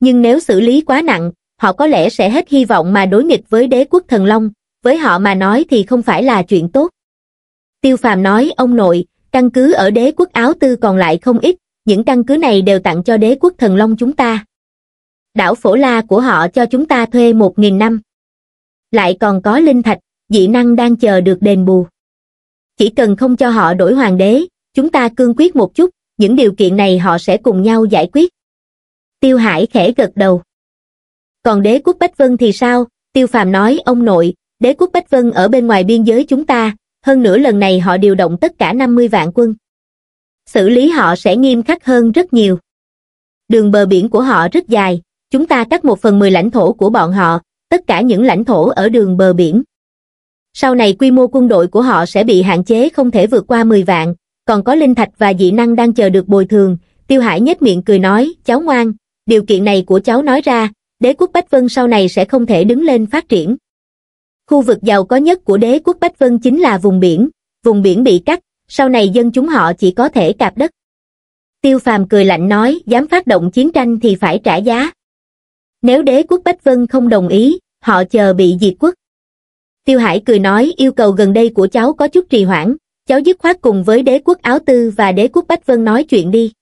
Nhưng nếu xử lý quá nặng, họ có lẽ sẽ hết hy vọng mà đối nghịch với đế quốc Thần Long, với họ mà nói thì không phải là chuyện tốt. Tiêu Phàm nói ông nội, căn cứ ở đế quốc Áo Tư còn lại không ít, những căn cứ này đều tặng cho đế quốc Thần Long chúng ta. Đảo Phổ La của họ cho chúng ta thuê 1.000 năm lại còn có linh thạch, dị năng đang chờ được đền bù. Chỉ cần không cho họ đổi hoàng đế, chúng ta cương quyết một chút, những điều kiện này họ sẽ cùng nhau giải quyết. Tiêu Hải khẽ gật đầu. Còn đế quốc Bách Vân thì sao? Tiêu Phàm nói ông nội, đế quốc Bách Vân ở bên ngoài biên giới chúng ta, hơn nửa lần này họ điều động tất cả 50 vạn quân. Xử lý họ sẽ nghiêm khắc hơn rất nhiều. Đường bờ biển của họ rất dài, chúng ta cắt một phần mười lãnh thổ của bọn họ, tất cả những lãnh thổ ở đường bờ biển. Sau này quy mô quân đội của họ sẽ bị hạn chế không thể vượt qua 10 vạn, còn có linh thạch và dị năng đang chờ được bồi thường. Tiêu Hải nhếch miệng cười nói, cháu ngoan, điều kiện này của cháu nói ra, đế quốc Bách Vân sau này sẽ không thể đứng lên phát triển. Khu vực giàu có nhất của đế quốc Bách Vân chính là vùng biển, vùng biển bị cắt, sau này dân chúng họ chỉ có thể cạp đất. Tiêu Phàm cười lạnh nói, dám phát động chiến tranh thì phải trả giá. Nếu đế quốc Bách Vân không đồng ý, họ chờ bị diệt quốc. Tiêu Hải cười nói yêu cầu gần đây của cháu có chút trì hoãn, cháu dứt khoát cùng với đế quốc Áo Tư và đế quốc Bách Vân nói chuyện đi.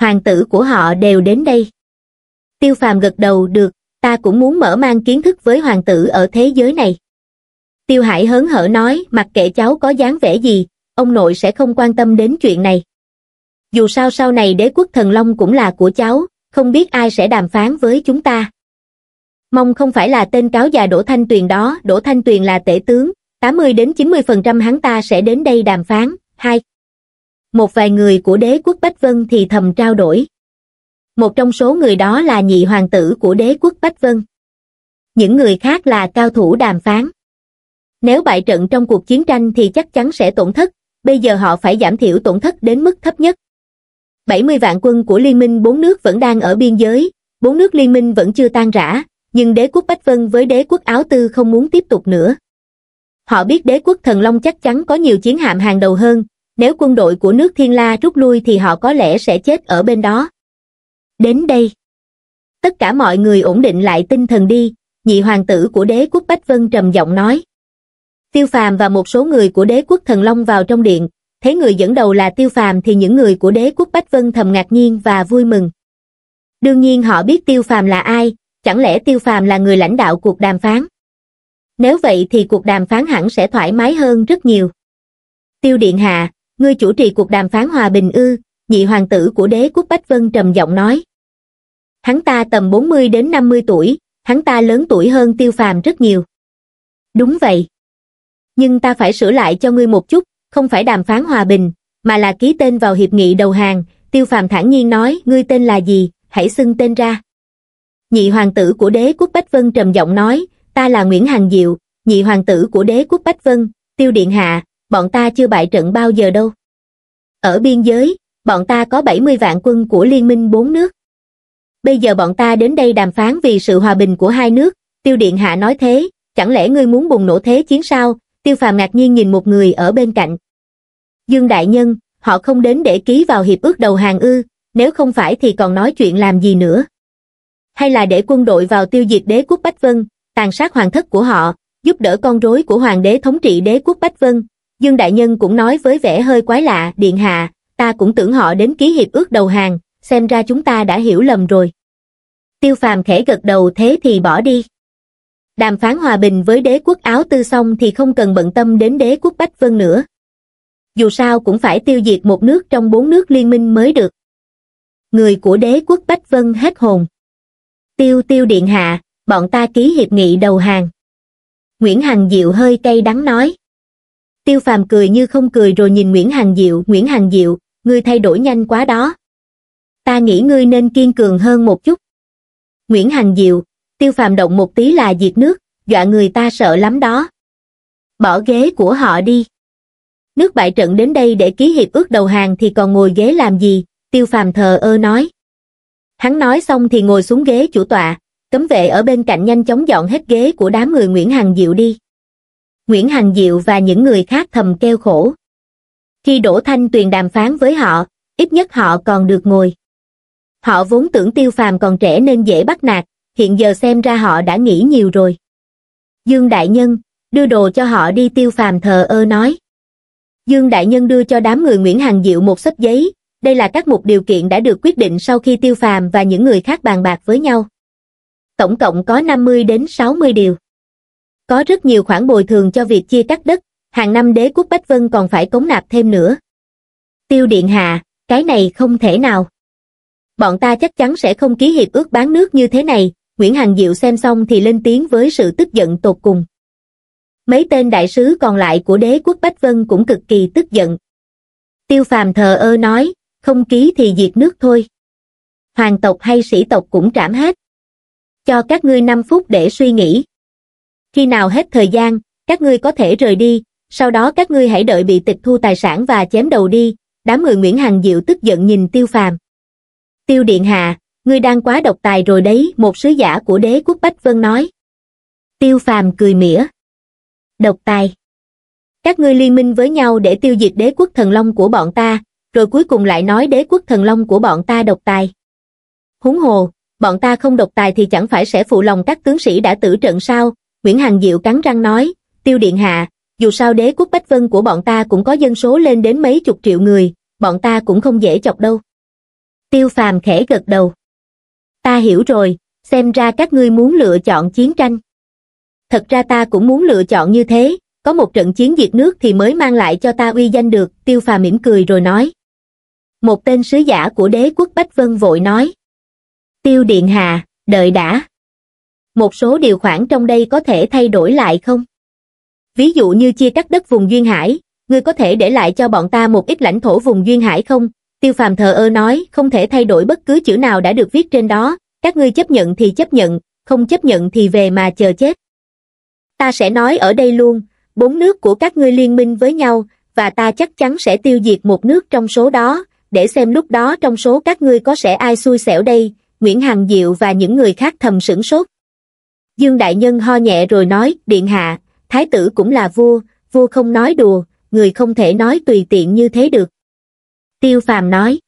Hoàng tử của họ đều đến đây. Tiêu Phàm gật đầu được, ta cũng muốn mở mang kiến thức với hoàng tử ở thế giới này. Tiêu Hải hớn hở nói mặc kệ cháu có dáng vẻ gì, ông nội sẽ không quan tâm đến chuyện này. Dù sao sau này đế quốc thần long cũng là của cháu, không biết ai sẽ đàm phán với chúng ta mong không phải là tên cáo già đỗ thanh tuyền đó đỗ thanh tuyền là tể tướng 80 đến 90% hắn ta sẽ đến đây đàm phán hai một vài người của đế quốc bách vân thì thầm trao đổi một trong số người đó là nhị hoàng tử của đế quốc bách vân những người khác là cao thủ đàm phán nếu bại trận trong cuộc chiến tranh thì chắc chắn sẽ tổn thất bây giờ họ phải giảm thiểu tổn thất đến mức thấp nhất 70 vạn quân của liên minh bốn nước vẫn đang ở biên giới, bốn nước liên minh vẫn chưa tan rã, nhưng đế quốc Bách Vân với đế quốc Áo Tư không muốn tiếp tục nữa. Họ biết đế quốc Thần Long chắc chắn có nhiều chiến hạm hàng đầu hơn, nếu quân đội của nước Thiên La rút lui thì họ có lẽ sẽ chết ở bên đó. Đến đây, tất cả mọi người ổn định lại tinh thần đi, nhị hoàng tử của đế quốc Bách Vân trầm giọng nói. Tiêu Phàm và một số người của đế quốc Thần Long vào trong điện, thấy người dẫn đầu là tiêu phàm thì những người của đế quốc Bách Vân thầm ngạc nhiên và vui mừng. Đương nhiên họ biết tiêu phàm là ai, chẳng lẽ tiêu phàm là người lãnh đạo cuộc đàm phán? Nếu vậy thì cuộc đàm phán hẳn sẽ thoải mái hơn rất nhiều. Tiêu Điện Hạ, ngươi chủ trì cuộc đàm phán hòa bình ư, nhị hoàng tử của đế quốc Bách Vân trầm giọng nói. Hắn ta tầm 40 đến 50 tuổi, hắn ta lớn tuổi hơn tiêu phàm rất nhiều. Đúng vậy. Nhưng ta phải sửa lại cho ngươi một chút, không phải đàm phán hòa bình, mà là ký tên vào hiệp nghị đầu hàng, tiêu phàm thản nhiên nói, ngươi tên là gì, hãy xưng tên ra. Nhị hoàng tử của đế quốc Bách Vân trầm giọng nói, ta là Nguyễn Hằng Diệu, nhị hoàng tử của đế quốc Bách Vân, tiêu điện hạ, bọn ta chưa bại trận bao giờ đâu. Ở biên giới, bọn ta có 70 vạn quân của liên minh bốn nước. Bây giờ bọn ta đến đây đàm phán vì sự hòa bình của hai nước, tiêu điện hạ nói thế, chẳng lẽ ngươi muốn bùng nổ thế chiến sao, tiêu phàm ngạc nhiên nhìn một người ở bên cạnh. Dương Đại Nhân, họ không đến để ký vào hiệp ước đầu hàng ư, nếu không phải thì còn nói chuyện làm gì nữa. Hay là để quân đội vào tiêu diệt đế quốc Bách Vân, tàn sát hoàng thất của họ, giúp đỡ con rối của hoàng đế thống trị đế quốc Bách Vân. Dương Đại Nhân cũng nói với vẻ hơi quái lạ, Điện Hạ, ta cũng tưởng họ đến ký hiệp ước đầu hàng, xem ra chúng ta đã hiểu lầm rồi. Tiêu phàm khẽ gật đầu thế thì bỏ đi đàm phán hòa bình với đế quốc Áo Tư xong thì không cần bận tâm đến đế quốc Bách Vân nữa. Dù sao cũng phải tiêu diệt một nước trong bốn nước liên minh mới được. Người của đế quốc Bách Vân hết hồn. Tiêu tiêu điện hạ, bọn ta ký hiệp nghị đầu hàng. Nguyễn Hằng Diệu hơi cay đắng nói. Tiêu phàm cười như không cười rồi nhìn Nguyễn Hằng Diệu, Nguyễn Hằng Diệu, ngươi thay đổi nhanh quá đó. Ta nghĩ ngươi nên kiên cường hơn một chút. Nguyễn Hằng Diệu, tiêu phàm động một tí là diệt nước dọa người ta sợ lắm đó bỏ ghế của họ đi nước bại trận đến đây để ký hiệp ước đầu hàng thì còn ngồi ghế làm gì tiêu phàm thờ ơ nói hắn nói xong thì ngồi xuống ghế chủ tọa cấm vệ ở bên cạnh nhanh chóng dọn hết ghế của đám người nguyễn hằng diệu đi nguyễn hằng diệu và những người khác thầm kêu khổ khi đỗ thanh tuyền đàm phán với họ ít nhất họ còn được ngồi họ vốn tưởng tiêu phàm còn trẻ nên dễ bắt nạt hiện giờ xem ra họ đã nghĩ nhiều rồi. Dương Đại Nhân, đưa đồ cho họ đi tiêu phàm thờ ơ nói. Dương Đại Nhân đưa cho đám người Nguyễn Hằng Diệu một sách giấy, đây là các mục điều kiện đã được quyết định sau khi tiêu phàm và những người khác bàn bạc với nhau. Tổng cộng có 50 đến 60 điều. Có rất nhiều khoản bồi thường cho việc chia cắt đất, hàng năm đế quốc Bách Vân còn phải cống nạp thêm nữa. Tiêu Điện Hạ, cái này không thể nào. Bọn ta chắc chắn sẽ không ký hiệp ước bán nước như thế này, Nguyễn Hằng Diệu xem xong thì lên tiếng với sự tức giận tột cùng. Mấy tên đại sứ còn lại của đế quốc Bách Vân cũng cực kỳ tức giận. Tiêu phàm thờ ơ nói, không ký thì diệt nước thôi. Hoàng tộc hay sĩ tộc cũng trảm hết. Cho các ngươi 5 phút để suy nghĩ. Khi nào hết thời gian, các ngươi có thể rời đi, sau đó các ngươi hãy đợi bị tịch thu tài sản và chém đầu đi. Đám người Nguyễn Hằng Diệu tức giận nhìn tiêu phàm. Tiêu Điện Hạ, ngươi đang quá độc tài rồi đấy một sứ giả của đế quốc bách vân nói tiêu phàm cười mỉa độc tài các ngươi liên minh với nhau để tiêu diệt đế quốc thần long của bọn ta rồi cuối cùng lại nói đế quốc thần long của bọn ta độc tài huống hồ bọn ta không độc tài thì chẳng phải sẽ phụ lòng các tướng sĩ đã tử trận sao nguyễn hằng diệu cắn răng nói tiêu điện hạ dù sao đế quốc bách vân của bọn ta cũng có dân số lên đến mấy chục triệu người bọn ta cũng không dễ chọc đâu tiêu phàm khẽ gật đầu ta hiểu rồi, xem ra các ngươi muốn lựa chọn chiến tranh. Thật ra ta cũng muốn lựa chọn như thế, có một trận chiến diệt nước thì mới mang lại cho ta uy danh được, tiêu phà mỉm cười rồi nói. Một tên sứ giả của đế quốc Bách Vân vội nói. Tiêu Điện Hà, đợi đã. Một số điều khoản trong đây có thể thay đổi lại không? Ví dụ như chia cắt đất vùng Duyên Hải, ngươi có thể để lại cho bọn ta một ít lãnh thổ vùng Duyên Hải không? Tiêu phàm thờ ơ nói, không thể thay đổi bất cứ chữ nào đã được viết trên đó, các ngươi chấp nhận thì chấp nhận, không chấp nhận thì về mà chờ chết. Ta sẽ nói ở đây luôn, bốn nước của các ngươi liên minh với nhau, và ta chắc chắn sẽ tiêu diệt một nước trong số đó, để xem lúc đó trong số các ngươi có sẽ ai xui xẻo đây, Nguyễn Hằng Diệu và những người khác thầm sửng sốt. Dương Đại Nhân ho nhẹ rồi nói, Điện Hạ, Thái tử cũng là vua, vua không nói đùa, người không thể nói tùy tiện như thế được. Tiêu phàm nói.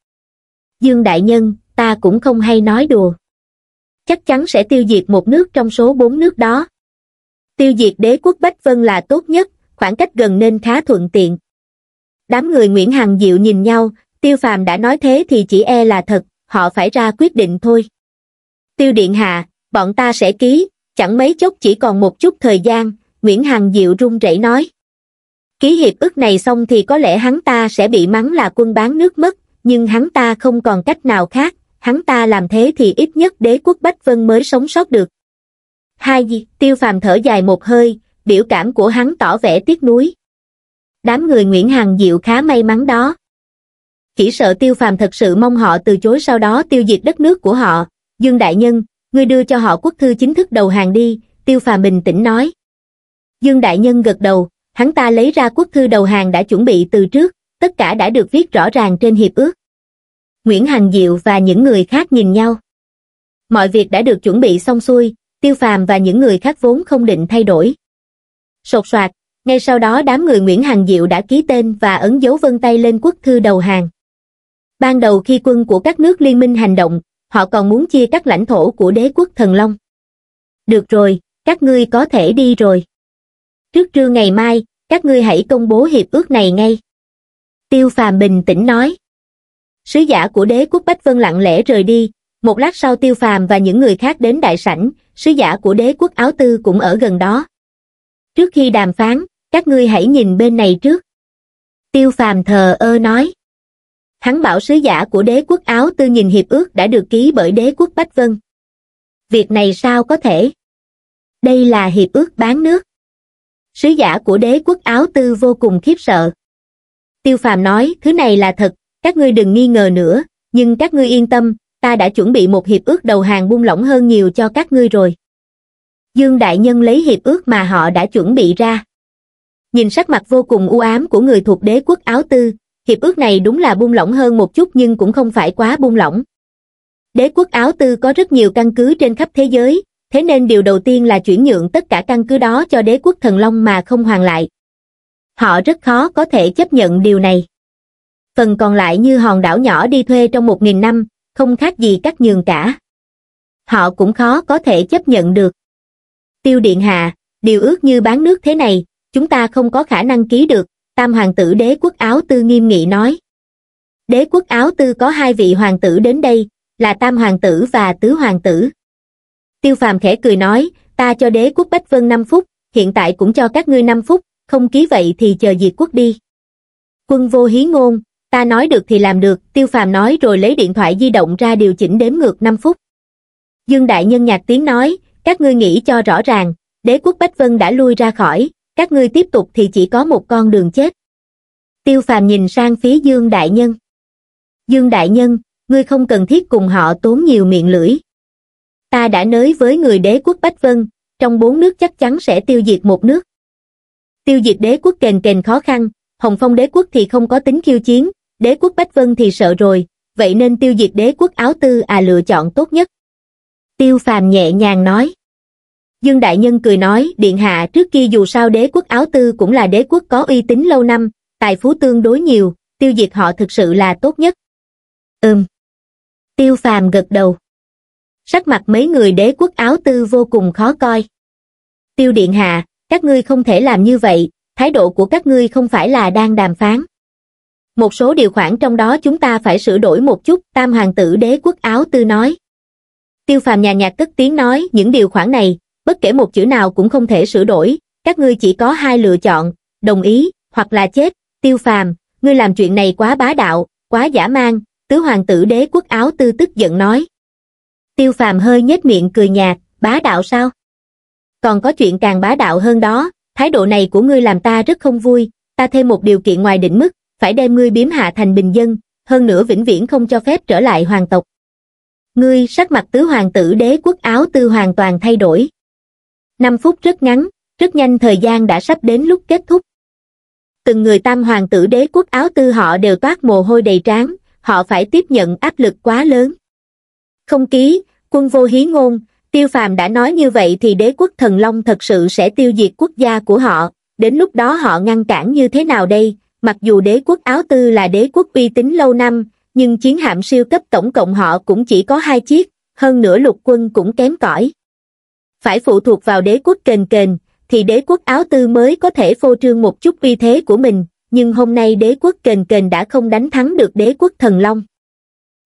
Dương Đại Nhân, ta cũng không hay nói đùa. Chắc chắn sẽ tiêu diệt một nước trong số bốn nước đó. Tiêu diệt đế quốc Bách Vân là tốt nhất, khoảng cách gần nên khá thuận tiện. Đám người Nguyễn Hằng Diệu nhìn nhau, tiêu phàm đã nói thế thì chỉ e là thật, họ phải ra quyết định thôi. Tiêu điện hạ, bọn ta sẽ ký, chẳng mấy chốc chỉ còn một chút thời gian, Nguyễn Hằng Diệu run rẩy nói ký hiệp ước này xong thì có lẽ hắn ta sẽ bị mắng là quân bán nước mất nhưng hắn ta không còn cách nào khác hắn ta làm thế thì ít nhất đế quốc bách vân mới sống sót được hai tiêu phàm thở dài một hơi biểu cảm của hắn tỏ vẻ tiếc nuối đám người nguyễn hằng diệu khá may mắn đó chỉ sợ tiêu phàm thật sự mong họ từ chối sau đó tiêu diệt đất nước của họ dương đại nhân ngươi đưa cho họ quốc thư chính thức đầu hàng đi tiêu phàm bình tĩnh nói dương đại nhân gật đầu hắn ta lấy ra quốc thư đầu hàng đã chuẩn bị từ trước, tất cả đã được viết rõ ràng trên hiệp ước. Nguyễn Hằng Diệu và những người khác nhìn nhau. Mọi việc đã được chuẩn bị xong xuôi, Tiêu Phàm và những người khác vốn không định thay đổi. Sột soạt, ngay sau đó đám người Nguyễn Hằng Diệu đã ký tên và ấn dấu vân tay lên quốc thư đầu hàng. Ban đầu khi quân của các nước liên minh hành động, họ còn muốn chia các lãnh thổ của đế quốc Thần Long. Được rồi, các ngươi có thể đi rồi. Trước trưa ngày mai, các ngươi hãy công bố hiệp ước này ngay. Tiêu phàm bình tĩnh nói. Sứ giả của đế quốc Bách Vân lặng lẽ rời đi, một lát sau tiêu phàm và những người khác đến đại sảnh, sứ giả của đế quốc áo tư cũng ở gần đó. Trước khi đàm phán, các ngươi hãy nhìn bên này trước. Tiêu phàm thờ ơ nói. Hắn bảo sứ giả của đế quốc áo tư nhìn hiệp ước đã được ký bởi đế quốc Bách Vân. Việc này sao có thể? Đây là hiệp ước bán nước sứ giả của đế quốc áo tư vô cùng khiếp sợ tiêu phàm nói thứ này là thật các ngươi đừng nghi ngờ nữa nhưng các ngươi yên tâm ta đã chuẩn bị một hiệp ước đầu hàng buông lỏng hơn nhiều cho các ngươi rồi dương đại nhân lấy hiệp ước mà họ đã chuẩn bị ra nhìn sắc mặt vô cùng u ám của người thuộc đế quốc áo tư hiệp ước này đúng là buông lỏng hơn một chút nhưng cũng không phải quá buông lỏng đế quốc áo tư có rất nhiều căn cứ trên khắp thế giới thế nên điều đầu tiên là chuyển nhượng tất cả căn cứ đó cho đế quốc thần long mà không hoàn lại. Họ rất khó có thể chấp nhận điều này. Phần còn lại như hòn đảo nhỏ đi thuê trong một nghìn năm, không khác gì cắt nhường cả. Họ cũng khó có thể chấp nhận được. Tiêu Điện Hạ, điều ước như bán nước thế này, chúng ta không có khả năng ký được, Tam Hoàng tử đế quốc áo tư nghiêm nghị nói. Đế quốc áo tư có hai vị hoàng tử đến đây, là Tam Hoàng tử và Tứ Hoàng tử tiêu phàm khẽ cười nói ta cho đế quốc bách vân năm phút hiện tại cũng cho các ngươi năm phút không ký vậy thì chờ diệt quốc đi quân vô hí ngôn ta nói được thì làm được tiêu phàm nói rồi lấy điện thoại di động ra điều chỉnh đếm ngược năm phút dương đại nhân nhạc tiếng nói các ngươi nghĩ cho rõ ràng đế quốc bách vân đã lui ra khỏi các ngươi tiếp tục thì chỉ có một con đường chết tiêu phàm nhìn sang phía dương đại nhân dương đại nhân ngươi không cần thiết cùng họ tốn nhiều miệng lưỡi ta đã nới với người đế quốc Bách Vân, trong bốn nước chắc chắn sẽ tiêu diệt một nước. Tiêu diệt đế quốc kền kền khó khăn, Hồng Phong đế quốc thì không có tính khiêu chiến, đế quốc Bách Vân thì sợ rồi, vậy nên tiêu diệt đế quốc áo tư à lựa chọn tốt nhất. Tiêu phàm nhẹ nhàng nói. Dương Đại Nhân cười nói, Điện Hạ trước kia dù sao đế quốc áo tư cũng là đế quốc có uy tín lâu năm, tài phú tương đối nhiều, tiêu diệt họ thực sự là tốt nhất. Ừm. Tiêu phàm gật đầu sắc mặt mấy người đế quốc áo tư vô cùng khó coi tiêu điện hạ các ngươi không thể làm như vậy thái độ của các ngươi không phải là đang đàm phán một số điều khoản trong đó chúng ta phải sửa đổi một chút tam hoàng tử đế quốc áo tư nói tiêu phàm nhà nhạc cất tiếng nói những điều khoản này bất kể một chữ nào cũng không thể sửa đổi các ngươi chỉ có hai lựa chọn đồng ý hoặc là chết tiêu phàm ngươi làm chuyện này quá bá đạo quá giả mang tứ hoàng tử đế quốc áo tư tức giận nói tiêu phàm hơi nhếch miệng cười nhạt, bá đạo sao? Còn có chuyện càng bá đạo hơn đó, thái độ này của ngươi làm ta rất không vui, ta thêm một điều kiện ngoài định mức, phải đem ngươi biếm hạ thành bình dân, hơn nữa vĩnh viễn không cho phép trở lại hoàng tộc. Ngươi sắc mặt tứ hoàng tử đế quốc áo tư hoàn toàn thay đổi. Năm phút rất ngắn, rất nhanh thời gian đã sắp đến lúc kết thúc. Từng người tam hoàng tử đế quốc áo tư họ đều toát mồ hôi đầy trán, họ phải tiếp nhận áp lực quá lớn. Không ký, quân vô hí ngôn, tiêu phàm đã nói như vậy thì đế quốc thần long thật sự sẽ tiêu diệt quốc gia của họ, đến lúc đó họ ngăn cản như thế nào đây, mặc dù đế quốc áo tư là đế quốc uy tín lâu năm, nhưng chiến hạm siêu cấp tổng cộng họ cũng chỉ có hai chiếc, hơn nữa lục quân cũng kém cỏi. Phải phụ thuộc vào đế quốc kền kền, thì đế quốc áo tư mới có thể phô trương một chút uy thế của mình, nhưng hôm nay đế quốc kền kền đã không đánh thắng được đế quốc thần long.